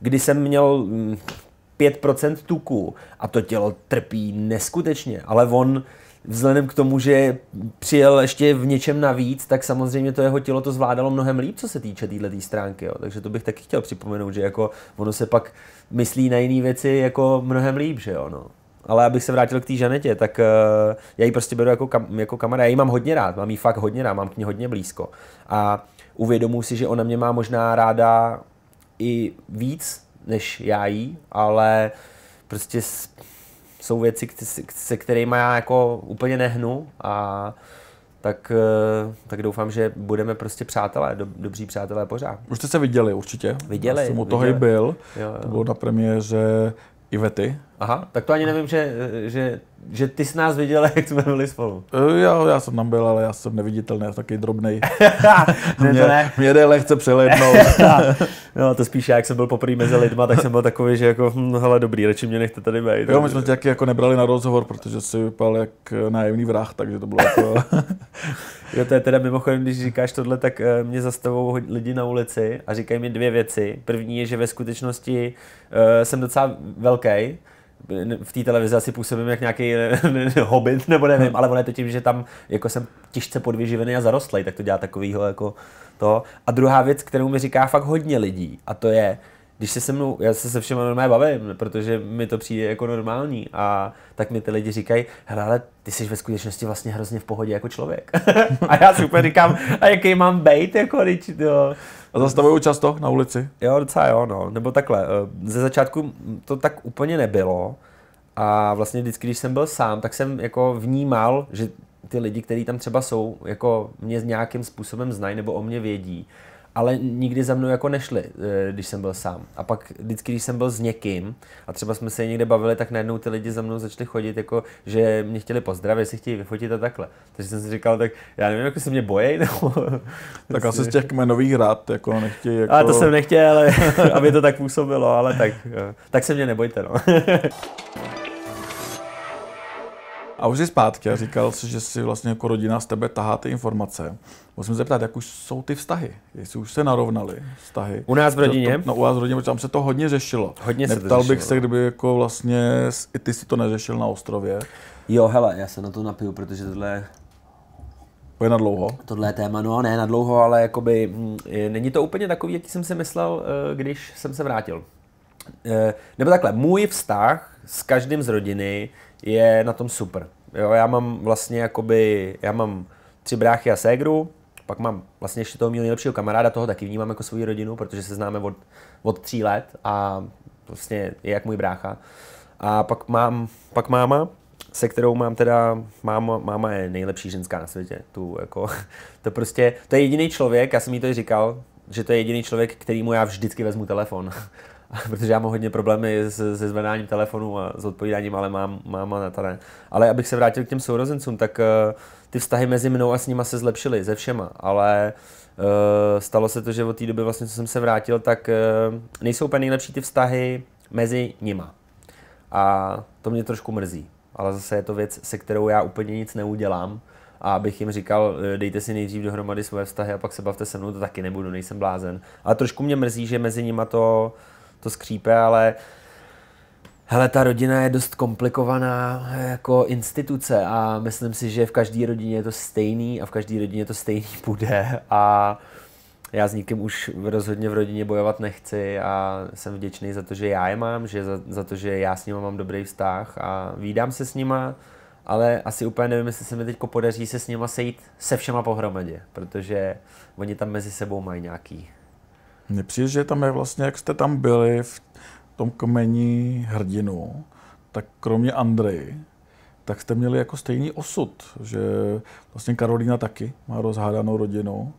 Speaker 1: kdy jsem měl 5% mm, tuku a to tělo trpí neskutečně, ale on vzhledem k tomu, že přijel ještě v něčem navíc, tak samozřejmě to jeho tělo to zvládalo mnohem líp, co se týče téhle tý stránky. Jo. Takže to bych taky chtěl připomenout, že jako ono se pak myslí na jiné věci jako mnohem líp, že jo. No. Ale abych se vrátil k té Žanetě, tak uh, já ji prostě beru jako, kam, jako kamarád. Já ji mám hodně rád, mám ji fakt hodně rád, mám k ní hodně blízko. A uvědomuji si, že ona mě má možná ráda i víc, než já jí, ale prostě jsou věci, se kterými já jako úplně nehnu a tak, eh, tak doufám, že budeme prostě přátelé, dob, dobří přátelé pořád. Už jste se viděli určitě. Viděli. Já jsem u toho i byl.
Speaker 2: Jo, jo. To bylo na premiéře Ivety
Speaker 1: Aha, tak to ani nevím, že, že, že ty jsi nás viděl, jak jsme byli spolu.
Speaker 2: Eh, jo, já jsem tam byl, ale já jsem neviditelný, já jsem takový drobný. mě, ne. mě jde lehce přelednout. No, no, to spíš jak jsem byl poprvé mezi lidma, tak jsem byl takový, že jako, hm, hele, dobrý, radši mě nechte tady být. Jo, my jsme tě taky jako nebrali na rozhovor, protože jsi vypadal jak eh, nájemný vrah, takže to bylo
Speaker 1: jako... jo, to je teda mimochodem, když říkáš tohle, tak eh, mě zastavou lidi na ulici a říkají mi dvě věci. První je, že ve skutečnosti uh, jsem docela velký, v té televizi asi působím jak nějaký hobbit, nebo nevím, hm. ale ono je to tím, že tam jako jsem těžce podvyživený a zarostlý, tak to dělá takovýho jako to. A druhá věc, kterou mi říká fakt hodně lidí, a to je, když se se mnou, já se se všema normálně bavím, protože mi to přijde jako normální a tak mi ty lidi říkají, hele, ale ty jsi ve skutečnosti vlastně hrozně v pohodě jako člověk. a já si úplně říkám, a jaký mám bejt, jako, když, jo. A zastavují často na ulici? Jo, docela jo, no. Nebo takhle, eh, ze začátku to tak úplně nebylo. A vlastně vždycky, když jsem byl sám, tak jsem jako vnímal, že ty lidi, kteří tam třeba jsou, jako mě nějakým způsobem znají nebo o mě vědí ale nikdy za mnou jako nešli, eh, když jsem byl sám. A pak vždycky, když jsem byl s někým a třeba jsme se někde bavili, tak najednou ty lidi za mnou začali chodit, jako, že mě chtěli pozdravit, si chtějí vyfotit a takhle. Takže jsem si říkal, tak já nevím, jako se mě bojí. Nebo... Tak asi z těch kmenových rád jako
Speaker 2: nechtějí. Jako... A to jako- jsem nechtěl, ale, aby to tak působilo, ale tak, eh,
Speaker 1: tak se mě nebojte. No. A už jsi
Speaker 2: zpátky a říkal jsi, že si vlastně jako rodina z tebe tahá ty informace. Musím se zeptat, jak už jsou ty vztahy? Jestli už se narovnaly vztahy? U nás v rodině? To, no u vás v rodině, tam se to hodně řešilo. Hodně Neptal se to řešilo. bych se, kdyby jako vlastně i ty si to neřešil na ostrově. Jo, hele, já se na to napiju, protože tohle
Speaker 1: je na dlouho? Tohle je téma, no ne na dlouho, ale jakoby mm, není to úplně takový, jaký jsem si myslel, eh, když jsem se vrátil. Eh, nebo takhle, můj vztah s každým z rodiny je na tom super. Jo, já mám vlastně jakoby, já mám tři bráchy a ségru, pak mám vlastně ještě toho mého nejlepšího kamaráda, toho taky vnímám jako svou rodinu, protože se známe od, od tří let a vlastně je jak můj brácha. A pak mám, pak máma, se kterou mám teda, máma, máma je nejlepší ženská na světě, tu jako, to prostě, to je jediný člověk, já jsem jí to i říkal, že to je jediný člověk, kterýmu já vždycky vezmu telefon. protože já mám hodně problémy se, se zvedáním telefonu a s odpovídáním, ale mám, mám a ta Ale abych se vrátil k těm sourozencům, tak uh, ty vztahy mezi mnou a s nima se zlepšily, ze všema, ale uh, stalo se to, že od té doby, vlastně, co jsem se vrátil, tak uh, nejsou úplně nejlepší ty vztahy mezi nima. A to mě trošku mrzí, ale zase je to věc, se kterou já úplně nic neudělám. A abych jim říkal, dejte si nejdřív dohromady svoje vztahy a pak se bavte se mnou, to taky nebudu, nejsem blázen. Ale trošku mě mrzí, že mezi nima to uh, to skřípe, ale Hele, ta rodina je dost komplikovaná jako instituce a myslím si, že v každé rodině je to stejný a v každé rodině to stejný bude a já s nikým už rozhodně v rodině bojovat nechci a jsem vděčný za to, že já je mám, že za, za to, že já s nima mám dobrý vztah a výdám se s nima, ale asi úplně nevím, jestli se mi teď podaří se s nima sejít se všema pohromadě, protože oni tam mezi sebou mají nějaký
Speaker 2: mně přijde, že tam je vlastně, jak jste tam byli v tom kmení hrdinu, tak kromě Andreji, tak jste měli jako stejný osud, že vlastně Karolína taky má rozhádanou rodinu.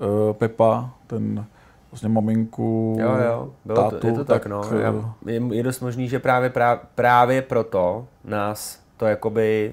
Speaker 2: Eh, Pepa, ten vlastně maminku, jo, jo. Bylo tátu, to, je to tak, tak no. Eh, Já,
Speaker 1: je, je dost možný, že právě, právě, právě proto nás to jakoby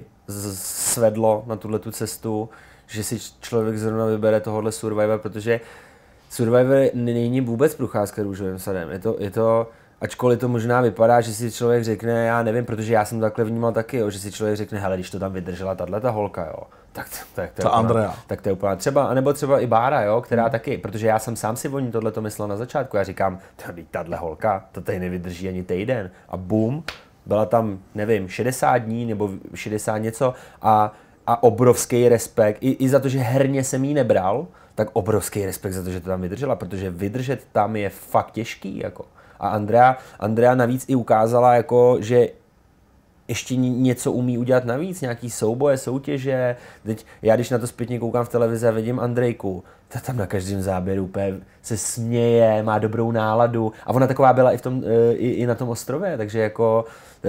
Speaker 1: svedlo na tuhle tu cestu, že si člověk zrovna vybere tohohle Survivor, protože uh, Survivor není vůbec procházka růžovým sadem. Je to, je to, ačkoliv to možná vypadá, že si člověk řekne, já nevím, protože já jsem takhle vnímal taky, jo, že si člověk řekne, hele, když to tam vydržela tahle ta holka, jo, tak, tak, to, je ta úplná, Andrea. tak to je úplná třeba, anebo třeba i Bára, jo, která hmm. taky, protože já jsem sám si o ní tohle to myslel na začátku, já říkám, tady tahle holka, to tady nevydrží ani týden a bum, byla tam, nevím, 60 dní nebo 60 něco a, a obrovský respekt, i, i za to, že herně jsem jí nebral, tak obrovský respekt za to, že to tam vydržela, protože vydržet tam je fakt těžký. Jako. A Andrea, Andrea navíc i ukázala, jako, že ještě něco umí udělat navíc, nějaký souboje, soutěže. Teď já když na to zpětně koukám v televizi a vidím Andrejku, ta tam na každém záběru úplně se směje, má dobrou náladu a ona taková byla i, v tom, e, i, i na tom ostrově, takže jako e,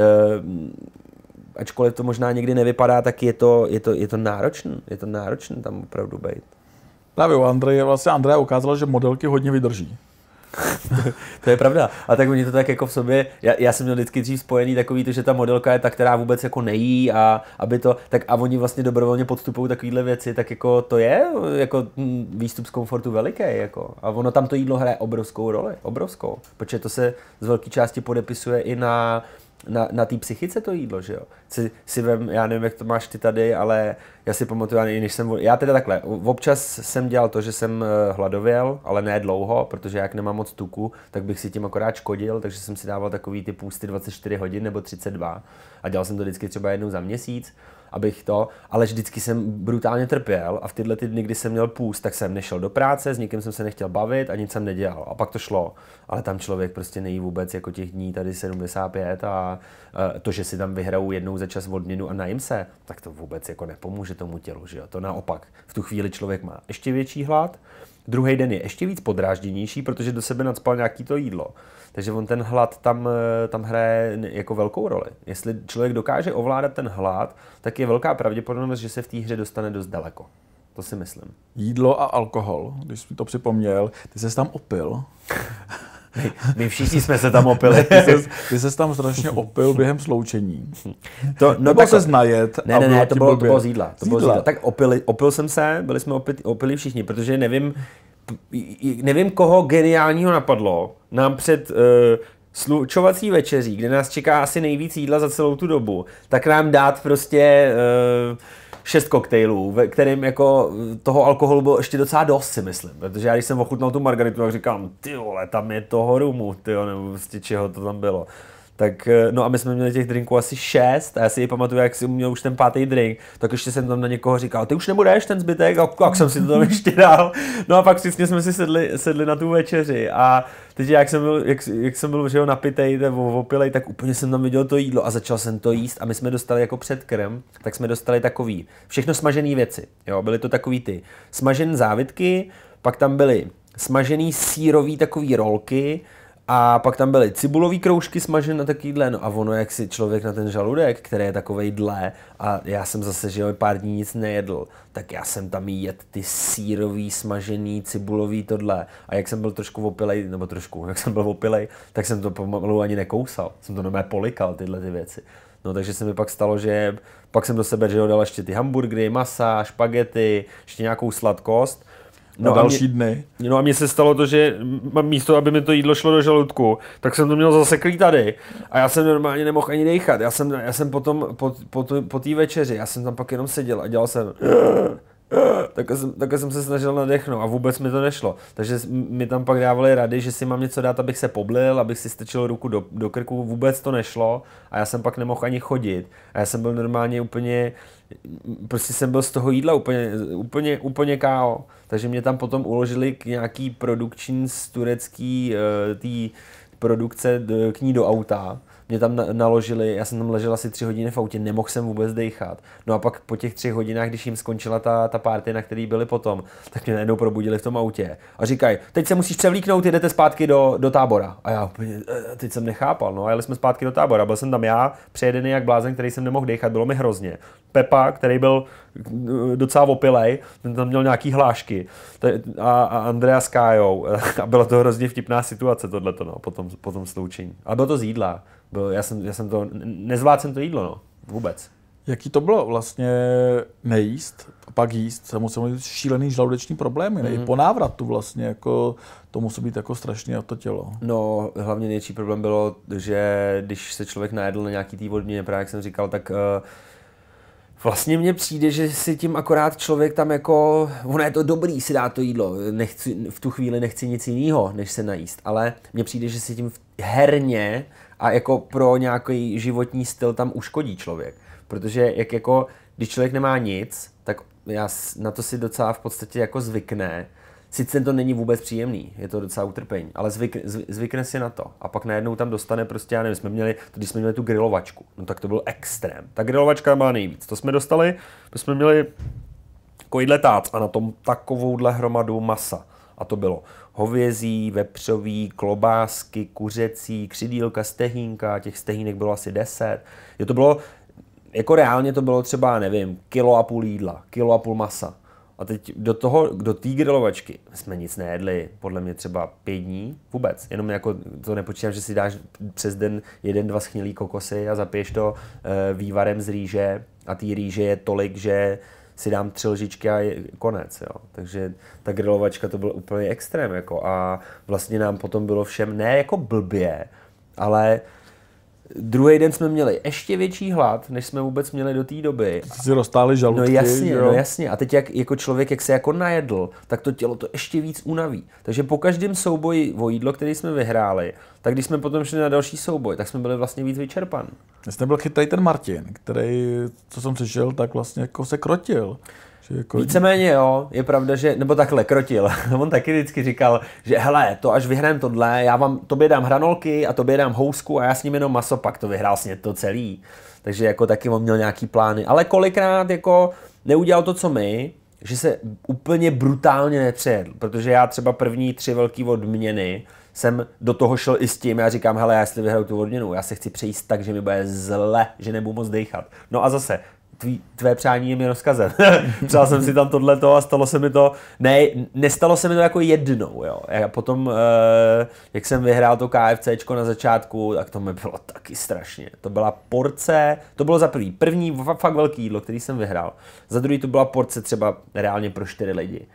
Speaker 1: ačkoliv to možná někdy nevypadá, tak je to, je to, je to náročné, je to náročné tam opravdu být.
Speaker 2: Právě u Andreje, vlastně Andreja ukázala, že modelky hodně
Speaker 1: vydrží. to, to je pravda. A tak oni to tak jako v sobě, já, já jsem měl vždycky dřív spojený takový to, že ta modelka je ta, která vůbec jako nejí a aby to, tak a oni vlastně dobrovolně podstupují takovéhle věci, tak jako to je jako hm, výstup z komfortu veliký, jako. A ono tam to jídlo hraje obrovskou roli, obrovskou, protože to se z velké části podepisuje i na na, na té psychice to jídlo, že jo. Si, si vem, já nevím, jak to máš ty tady, ale já si pamatuju, já, než jsem, já teda takhle, občas jsem dělal to, že jsem eh, hladověl, ale ne dlouho, protože jak nemám moc tuku, tak bych si tím akorát škodil, takže jsem si dával takový ty půsty 24 hodin nebo 32 a dělal jsem to vždycky třeba jednou za měsíc abych to, ale vždycky jsem brutálně trpěl a v tyhle ty dny, kdy jsem měl půst, tak jsem nešel do práce, s nikým jsem se nechtěl bavit a nic jsem nedělal. A pak to šlo. Ale tam člověk prostě nejí vůbec jako těch dní tady 75 a e, to, že si tam vyhrajou jednou za čas odměnu a najím se, tak to vůbec jako nepomůže tomu tělu, že jo? To naopak. V tu chvíli člověk má ještě větší hlad, Druhý den je ještě víc podrážděnější, protože do sebe nadspal nějaký to jídlo. Takže on ten hlad tam, eh, tam hraje jako velkou roli. Jestli člověk dokáže ovládat ten hlad, tak je velká pravděpodobnost, že se v té hře dostane dost daleko. To si myslím. Jídlo a alkohol, když jsi to připomněl, ty jsi tam
Speaker 2: opil. My, všichni jsme se tam opili. Ty jsi, tam strašně opil během sloučení. To, no Nebo se znajet. Ne, ne, ne, to bylo, to bylo z jídla. To bylo z jídla. Tak
Speaker 1: opili, opil jsem se, byli jsme opili, opili všichni, protože nevím, nevím, koho geniálního napadlo nám před uh, slučovací večeří, kde nás čeká asi nejvíc jídla za celou tu dobu, tak nám dát prostě uh, šest koktejlů, ve kterým jako eh, toho alkoholu bylo ještě docela dost, si myslím. Protože já když jsem ochutnal tu margaritu, tak říkám, ty vole, tam je toho rumu, ty nebo prostě čeho to tam bylo. Tak, eh, no a my jsme měli těch drinků asi šest a já si i pamatuju, jak si měl už ten pátý drink, tak ještě jsem tam na někoho říkal, ty už nebudeš ten zbytek, a jak jsem si to tam ještě dal. No a pak přesně jsme si sedli, sedli na tu večeři a teď jak jsem byl, jak, jak jsem byl že jo, napitej nebo opilej, tak úplně jsem tam viděl to jídlo a začal jsem to jíst a my jsme dostali jako předkrm, tak jsme dostali takový, všechno smažené věci, jo, byly to takový ty smažené závitky, pak tam byly smažený sírový takový rolky, a pak tam byly cibulové kroužky smažené na takovýhle, no a ono, jak si člověk na ten žaludek, který je takový dle, a já jsem zase, že jo, pár dní nic nejedl, tak já jsem tam jedl ty sírový, smažený, cibulový tohle. A jak jsem byl trošku opilej, nebo trošku, jak jsem byl opilej, tak jsem to pomalu ani nekousal. Jsem to normálně polikal, tyhle ty věci. No takže se mi pak stalo, že pak jsem do sebe že jo, dal ještě ty hamburgery, masa, špagety, ještě nějakou sladkost no další mě, dny. No a mně se stalo to, že místo, aby mi to jídlo šlo do žaludku, tak jsem to měl zaseklý tady. A já jsem normálně nemohl ani dechat. Já jsem, já jsem potom, po, po, po té večeři, já jsem tam pak jenom seděl a dělal jsem tak, jsem, tak jsem se snažil nadechnout a vůbec mi to nešlo. Takže mi tam pak dávali rady, že si mám něco dát, abych se poblil, abych si strčil ruku do, do krku, vůbec to nešlo a já jsem pak nemohl ani chodit. A já jsem byl normálně úplně, prostě jsem byl z toho jídla úplně, úplně, úplně káo. Takže mě tam potom uložili k nějaký produkční z turecký eh, tý produkce k ní do auta mě tam naložili, já jsem tam ležel asi tři hodiny v autě, nemohl jsem vůbec dejchat. No a pak po těch třech hodinách, když jim skončila ta, ta party, na který byli potom, tak mě najednou probudili v tom autě a říkají, teď se musíš převlíknout, jdete zpátky do, do tábora. A já úplně, e, e, teď jsem nechápal, no a jeli jsme zpátky do tábora, byl jsem tam já, přejedený jak blázen, který jsem nemohl dejchat, bylo mi hrozně. Pepa, který byl e, docela opilej, ten tam měl nějaký hlášky a, a Andrea s Kájou a byla to hrozně vtipná situace tohleto, no, potom, potom sloučení. A bylo to z jídla, byl, já jsem, já jsem to, nezvládl jsem to jídlo, no, vůbec. Jaký to bylo vlastně nejíst
Speaker 2: a pak jíst? mít šílený žaludeční problémy, ne? Mm. I mhm. po návratu vlastně, jako, to musí být
Speaker 1: jako strašně a to tělo. No, hlavně největší problém bylo, že když se člověk najedl na nějaký té vodně, právě jak jsem říkal, tak uh, Vlastně mně přijde, že si tím akorát člověk tam jako, ono je to dobrý, si dá to jídlo, nechci, v tu chvíli nechci nic jiného, než se najíst, ale mně přijde, že si tím herně a jako pro nějaký životní styl tam uškodí člověk. Protože jak jako, když člověk nemá nic, tak já na to si docela v podstatě jako zvykne. Sice to není vůbec příjemný, je to docela utrpení, ale zvyk, zvykne si na to. A pak najednou tam dostane prostě, já nevím, jsme měli, když jsme měli tu grilovačku, no tak to byl extrém. Ta grilovačka má nejvíc. To jsme dostali, my jsme měli kojidle tác a na tom takovouhle hromadu masa. A to bylo hovězí, vepřový, klobásky, kuřecí, křidílka, stehínka, těch stehínek bylo asi deset. Jo, to bylo, jako reálně to bylo třeba, nevím, kilo a půl jídla, kilo a půl masa. A teď do toho, do té grilovačky jsme nic nejedli, podle mě třeba pět dní, vůbec. Jenom jako to nepočítám, že si dáš přes den jeden, dva schnilý kokosy a zapiješ to e, vývarem z rýže a té rýže je tolik, že si dám tři lžičky a je konec. Jo. Takže ta grilovačka to byl úplně extrém. Jako, a vlastně nám potom bylo všem, ne jako blbě, ale Druhý den jsme měli ještě větší hlad, než jsme vůbec měli do té doby. Ty si roztáli žaludky. No jasně, jo? no jasně. A teď jak, jako člověk, jak se jako najedl, tak to tělo to ještě víc unaví. Takže po každém souboji o jídlo, který jsme vyhráli, tak když jsme potom šli na další souboj, tak jsme byli vlastně víc vyčerpan.
Speaker 2: Jste byl chytrý ten Martin, který, co jsem přišel, tak vlastně jako se krotil. Že
Speaker 1: prostě jako... Víceméně jo, je pravda, že, nebo takhle, krotil. On taky vždycky říkal, že hele, to až vyhrám tohle, já vám, tobě dám hranolky a tobě dám housku a já s ním jenom maso, pak to vyhrál sně to celý. Takže jako taky on měl nějaký plány. Ale kolikrát jako neudělal to, co my, že se úplně brutálně nepřejedl, protože já třeba první tři velký odměny jsem do toho šel i s tím, já říkám, hele, já jestli vyhraju tu odměnu, já se chci přejíst tak, že mi bude zle, že nebudu moc dejchat. No a zase, tvý, tvé přání je mi rozkazem. Přál jsem si tam tohleto a stalo se mi to, ne, nestalo se mi to jako jednou, jo. Já potom, eh, jak jsem vyhrál to KFCčko na začátku, tak to mi bylo taky strašně. To byla porce, to bylo za první, první fakt velký jídlo, který jsem vyhrál. Za druhý to byla porce třeba reálně pro čtyři lidi.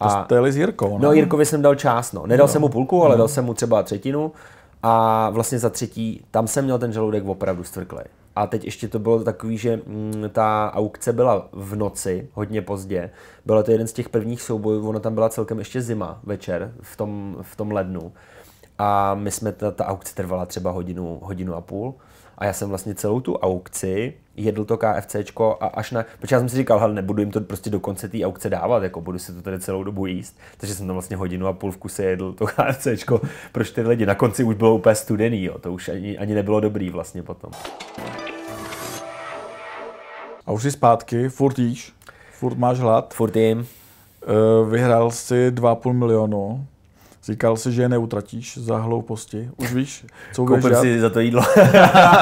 Speaker 1: A to jeli s Jirkou, no, ne? No, Jirkovi jsem dal část, no. Nedal no. jsem mu půlku, ale no. dal jsem mu třeba třetinu. A vlastně za třetí, tam jsem měl ten žaludek opravdu stvrklej. A teď ještě to bylo takový, že mm, ta aukce byla v noci, hodně pozdě. Bylo to jeden z těch prvních soubojů, ono tam byla celkem ještě zima večer v tom, v tom lednu. A my jsme, ta, ta aukce trvala třeba hodinu, hodinu a půl. A já jsem vlastně celou tu aukci jedl to KFCčko a až na, protože já jsem si říkal, hele, nebudu jim to prostě do konce té aukce dávat, jako budu si to tady celou dobu jíst, takže jsem tam vlastně hodinu a půl v kuse jedl to KFCčko pro čtyři lidi. Na konci už bylo úplně studený, jo, to už ani, ani nebylo dobrý vlastně potom.
Speaker 2: A už jsi zpátky, furt jíš, furt máš hlad. Furt jim. Eh, vyhrál jsi 2,5 milionu. Říkal si, že je neutratíš za hlouposti. Už víš, co budeš Koupím si za to jídlo.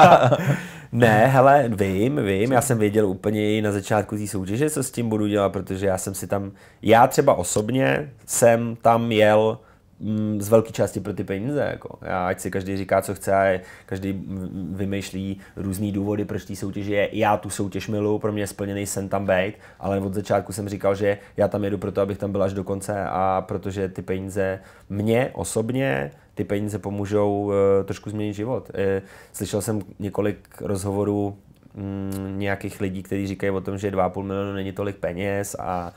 Speaker 1: ne, hele, vím, vím. Já jsem věděl úplně na začátku té soutěže, co s tím budu dělat, protože já jsem si tam, já třeba osobně jsem tam jel Mm, z velké části pro ty peníze. Jako. Já, ať si každý říká, co chce, a každý vymýšlí různé důvody, proč té soutěže je. Já tu soutěž miluju, pro mě je splněný sen tam být, ale od začátku jsem říkal, že já tam jedu proto, abych tam byl až do konce a protože ty peníze mě osobně, ty peníze pomůžou uh, trošku změnit život. Uh, slyšel jsem několik rozhovorů um, nějakých lidí, kteří říkají o tom, že 2,5 milionu není tolik peněz a uh,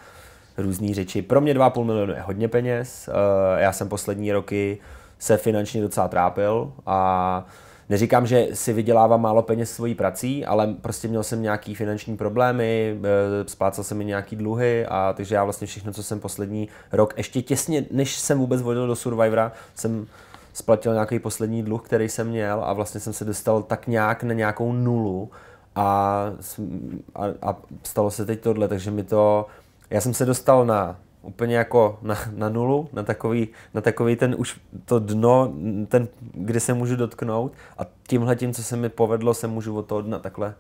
Speaker 1: různé řeči. Pro mě 2,5 milionu je hodně peněz. Eh, já jsem poslední roky se finančně docela trápil a neříkám, že si vydělávám málo peněz svojí prací, ale prostě měl jsem nějaký finanční problémy, eh, splácel jsem mi nějaký dluhy a takže já vlastně všechno, co jsem poslední rok, ještě těsně, než jsem vůbec vodil do Survivora, jsem splatil nějaký poslední dluh, který jsem měl a vlastně jsem se dostal tak nějak na nějakou nulu a, a, a stalo se teď tohle, takže mi to já jsem se dostal na úplně jako na, na nulu, na takový, na takový ten už to dno, ten, kde se můžu dotknout a tímhle tím, co se mi povedlo, se můžu od toho dna takhle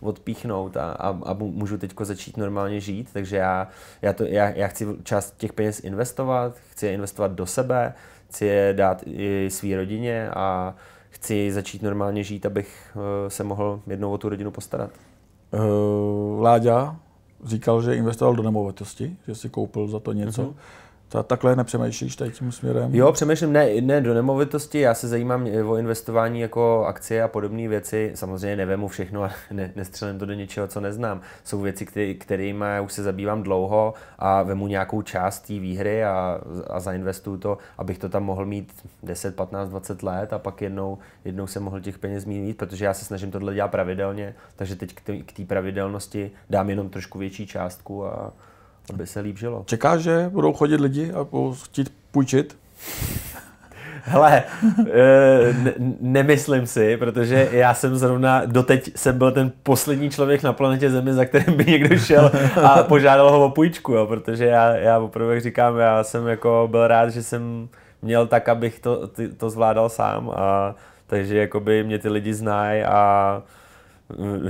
Speaker 1: odpíchnout a, a, a můžu teď začít normálně žít, takže já, já, to, já, já chci část těch peněz investovat, chci je investovat do sebe, chci je dát i své rodině a chci začít normálně žít, abych eh, se mohl jednou o tu rodinu postarat.
Speaker 2: Uh, Láďa, říkal, že investoval do nemovitosti, že si koupil za to něco. Mm-hmm. Ta, takhle nepřemýšlíš tady tím směrem? Jo,
Speaker 1: přemýšlím, ne, ne do nemovitosti, já se zajímám eh, o investování jako akcie a podobné věci. Samozřejmě nevím všechno a ne, nestřelím to do něčeho, co neznám. Jsou věci, který, kterými já už se zabývám dlouho a vemu nějakou část té výhry a, a zainvestuju to, abych to tam mohl mít 10, 15, 20 let a pak jednou, jednou se mohl těch peněz mít, protože já se snažím tohle dělat pravidelně, takže teď k té pravidelnosti dám jenom trošku větší částku a, aby se líp žilo.
Speaker 2: Čeká, že budou chodit lidi a chtít půjčit?
Speaker 1: Hele, eh, ne, nemyslím si, protože já jsem zrovna, doteď jsem byl ten poslední člověk na planetě Zemi, za kterým by někdo šel a požádal ho o půjčku, jo, protože já, já opravdu, jak říkám, já jsem jako byl rád, že jsem měl tak, abych to, to zvládal sám a takže jakoby mě ty lidi znají a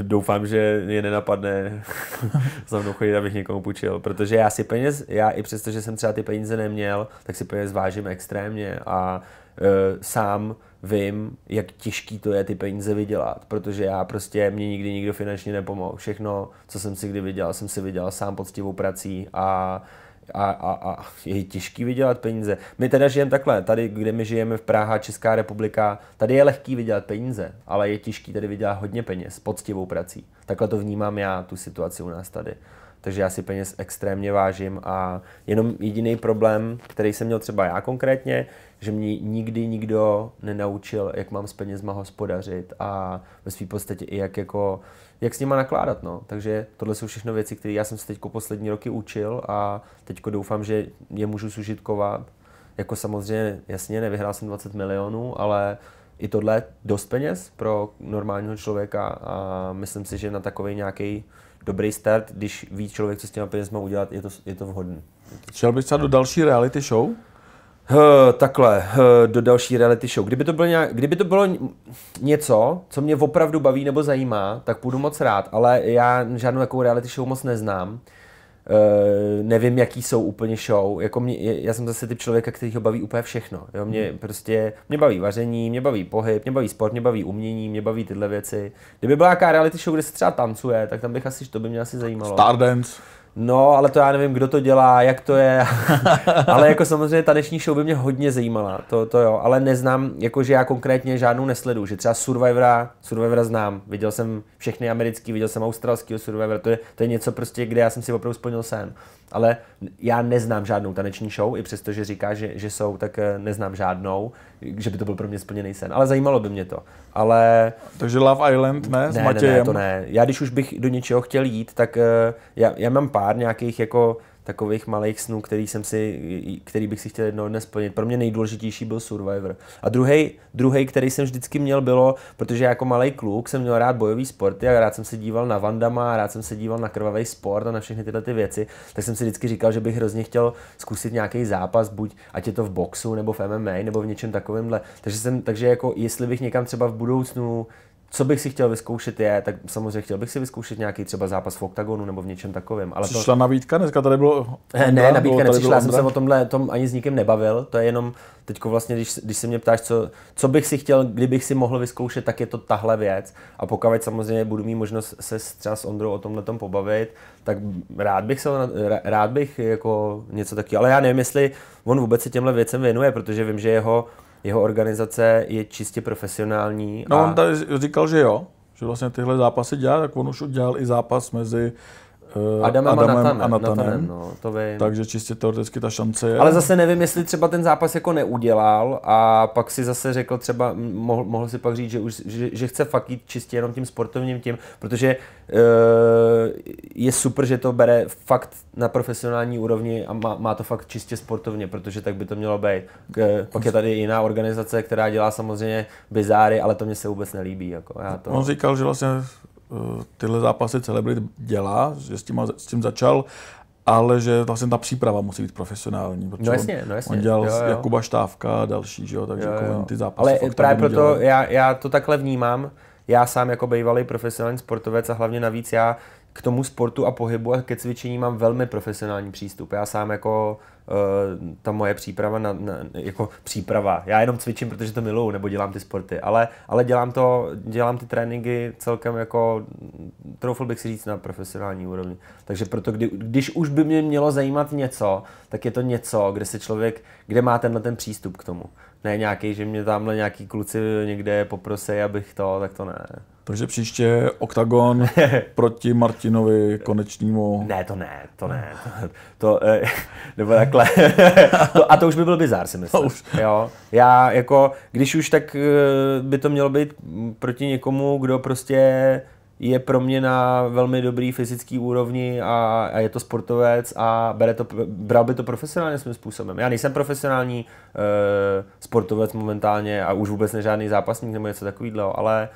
Speaker 1: doufám, že je nenapadne za mnou chodit, abych někomu půjčil, protože já si peněz, já i přesto, že jsem třeba ty peníze neměl, tak si peněz vážím extrémně a uh, sám vím, jak těžký to je ty peníze vydělat, protože já prostě, mě nikdy nikdo finančně nepomohl. Všechno, co jsem si kdy vydělal, jsem si vydělal sám poctivou prací a a, a, a je těžký vydělat peníze. My teda žijeme takhle, tady, kde my žijeme v Praha, Česká republika, tady je lehký vydělat peníze, ale je těžký tady vydělat hodně peněz, poctivou prací. Takhle to vnímám já, tu situaci u nás tady. Takže já si peněz extrémně vážím a jenom jediný problém, který jsem měl třeba já konkrétně, že mě nikdy nikdo nenaučil, jak mám s penězma hospodařit a ve své podstatě i jak jako uh, jak s nima nakládat. No. Takže tohle jsou všechno věci, které já jsem se teď poslední roky učil a teď doufám, že je můžu sužitkovat. Jako samozřejmě, jasně, nevyhrál jsem 20 milionů, ale i tohle je dost peněz pro normálního člověka a myslím si, že na takový nějaký dobrý start, když ví člověk, co s těma penězma udělat, je to, je to vhodné. Šel bych třeba do další reality show? Uh, takhle, uh, do další reality show. Kdyby to, bylo nějak, kdyby to bylo něco, co mě opravdu baví nebo zajímá, tak půjdu moc rád, ale já žádnou takovou reality show moc neznám. Uh, nevím, jaký jsou úplně show. Jako mě, já jsem zase typ člověka, který ho baví úplně všechno. Jo? Mě hmm. prostě, mě baví vaření, mě baví pohyb, mě baví sport, mě baví umění, mě baví tyhle věci. Kdyby byla nějaká reality show, kde se třeba tancuje, tak tam bych asi, to by mě asi zajímalo. Stardance. No, ale to já nevím, kdo to dělá, jak to je, ale jako samozřejmě dnešní show by mě hodně zajímala, to, to jo, ale neznám, jakože já konkrétně žádnou nesledu, že třeba Survivora, Survivora znám, viděl jsem všechny americký, viděl jsem australský Survivor, to je, to je něco prostě, kde já jsem si opravdu splnil sen. Ale já neznám žádnou taneční show, i přesto, že říká, že, že jsou, tak eh, neznám žádnou, že by to byl pro mě splněný sen. Ale zajímalo by mě to. Ale... Takže Love Island ne, s ne, Matějem? Ne, ne, to ne. Já když už bych do něčeho chtěl jít, tak eh, já, já mám pár nějakých jako takových malých snů, který, jsem si, který bych si chtěl jednou dnes splnit. Pro mě nejdůležitější byl Survivor. A druhý, který jsem vždycky měl, bylo, protože jako malý kluk jsem měl rád bojový sporty a rád jsem se díval na Vandama, rád jsem se díval na krvavý sport a na všechny tyhle ty věci, tak jsem si vždycky říkal, že bych hrozně chtěl zkusit nějaký zápas, buď ať je to v boxu nebo v MMA nebo v něčem takovémhle. Takže, jsem, takže jako jestli bych někam třeba v budoucnu co bych si chtěl vyzkoušet je, tak samozřejmě chtěl bych si vyzkoušet nějaký třeba zápas v oktagonu nebo v něčem takovém. Ale přišla to... nabídka, dneska tady bylo... Eh, Ondra, ne, nabídka nepřišla, já jsem se o tomhle tom ani s nikým nebavil, to je jenom teď vlastně, když, když se mě ptáš, co, co, bych si chtěl, kdybych si mohl vyzkoušet, tak je to tahle věc. A pokud samozřejmě budu mít možnost se třeba s Ondrou o tomhle tom pobavit, tak rád bych, se, rád bych jako něco takového, ale já nevím, jestli on vůbec se těmhle věcem věnuje, protože vím, že jeho jeho organizace je čistě profesionální. No a... on
Speaker 2: tady říkal, že jo, že vlastně tyhle zápasy dělá, tak on už udělal i zápas mezi Eh, Adamem, Adamem a Natanem. A no, to vím. Takže čistě teoreticky ta šance je. Ale zase
Speaker 1: nevím, jestli třeba ten zápas jako neudělal a pak si zase řekl třeba, mohl, mohl si pak říct, že, už, že, že chce fakt jít čistě jenom tím sportovním tím, protože uh, je super, že to bere fakt na profesionální úrovni a má, má to fakt čistě sportovně, protože tak by to mělo být. K, pak je tady jiná organizace, která dělá samozřejmě bizáry, ale to mě se vůbec nelíbí. Jako já to... On
Speaker 2: říkal, že vlastně Eh, tyhle zápasy celebrit dělá, že s tím, s tím začal, ale že vlastně ta příprava musí být profesionální. Protože no jasně, no jasně. On dělal jo, jo. Jakuba Štávka a další, že jo, takže jo, jako jo. ty zápasy. Ale fakt právě jako proto
Speaker 1: já, já to takhle vnímám. Já sám jako bývalý profesionální sportovec a hlavně navíc já k tomu sportu a pohybu a ke cvičení mám velmi profesionální přístup. Já sám jako Eh, ta moje příprava, na, na, jako příprava, já jenom cvičím, protože to miluju, nebo dělám ty sporty, ale, ale dělám, to, dělám ty tréninky celkem jako, troufl bych si říct, na profesionální úrovni. Takže proto, kdy, když už by mě mělo zajímat něco, tak je to něco, kde se člověk, kde má tenhle ten přístup k tomu ne nějaký, že mě tamhle nějaký kluci někde poprosí, abych to, tak to ne.
Speaker 2: Takže příště OKTAGON proti Martinovi konečnímu. Ne, to ne, to ne.
Speaker 1: To, eh, nebo takhle. to, a to už by byl bizár, si myslím. Už. Jo? Já jako, když už, tak eh, by to mělo být proti někomu, kdo prostě je pro mě na velmi dobrý fyzický úrovni a, a je to sportovec a bere to, bral by to profesionálně svým způsobem. Já nejsem profesionální e, sportovec momentálně a už vůbec nežádný zápasník nebo něco takového, ale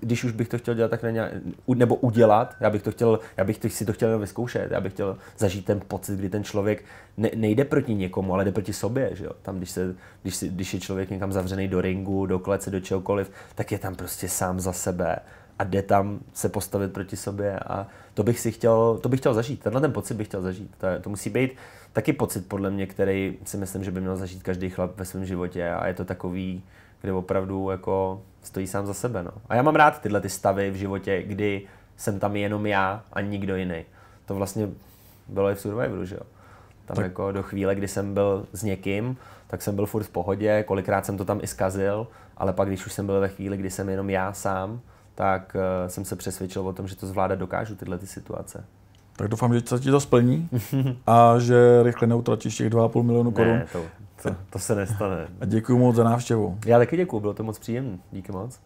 Speaker 1: když už bych to chtěl dělat, tak ne, nebo udělat, já bych, to chtěl, já bych to, si to chtěl jenom vyzkoušet, já bych chtěl zažít ten pocit, kdy ten člověk ne, nejde proti někomu, ale jde proti sobě. Že jo? Tam, když, se, když, si, když je člověk někam zavřený do ringu, do klece, do čehokoliv, tak je tam prostě sám za sebe a jde tam se postavit proti sobě a to bych si chtěl, to bych chtěl zažít, tenhle ten pocit bych chtěl zažít. To, to musí být taky pocit podle mě, který si myslím, že by měl zažít každý chlap ve svém životě a je to takový, kde opravdu jako stojí sám za sebe. No. A já mám rád tyhle ty stavy v životě, kdy jsem tam jenom já a nikdo jiný. To vlastně bylo i v Survivoru, že jo. Tam tak. jako do chvíle, kdy jsem byl s někým, tak jsem byl furt v pohodě, kolikrát jsem to tam i zkazil, ale pak když už jsem byl ve chvíli, kdy jsem jenom já sám, tak eh, jsem se přesvědčil o tom, že to zvládat dokážu, tyhle ty situace.
Speaker 2: Tak doufám, že se ti to splní a že rychle neutratíš těch 2,5 milionu korun. Ne, to, to,
Speaker 1: to se nestane.
Speaker 2: A děkuji moc za
Speaker 1: návštěvu. Já taky děkuji, bylo to moc příjemné. Díky moc.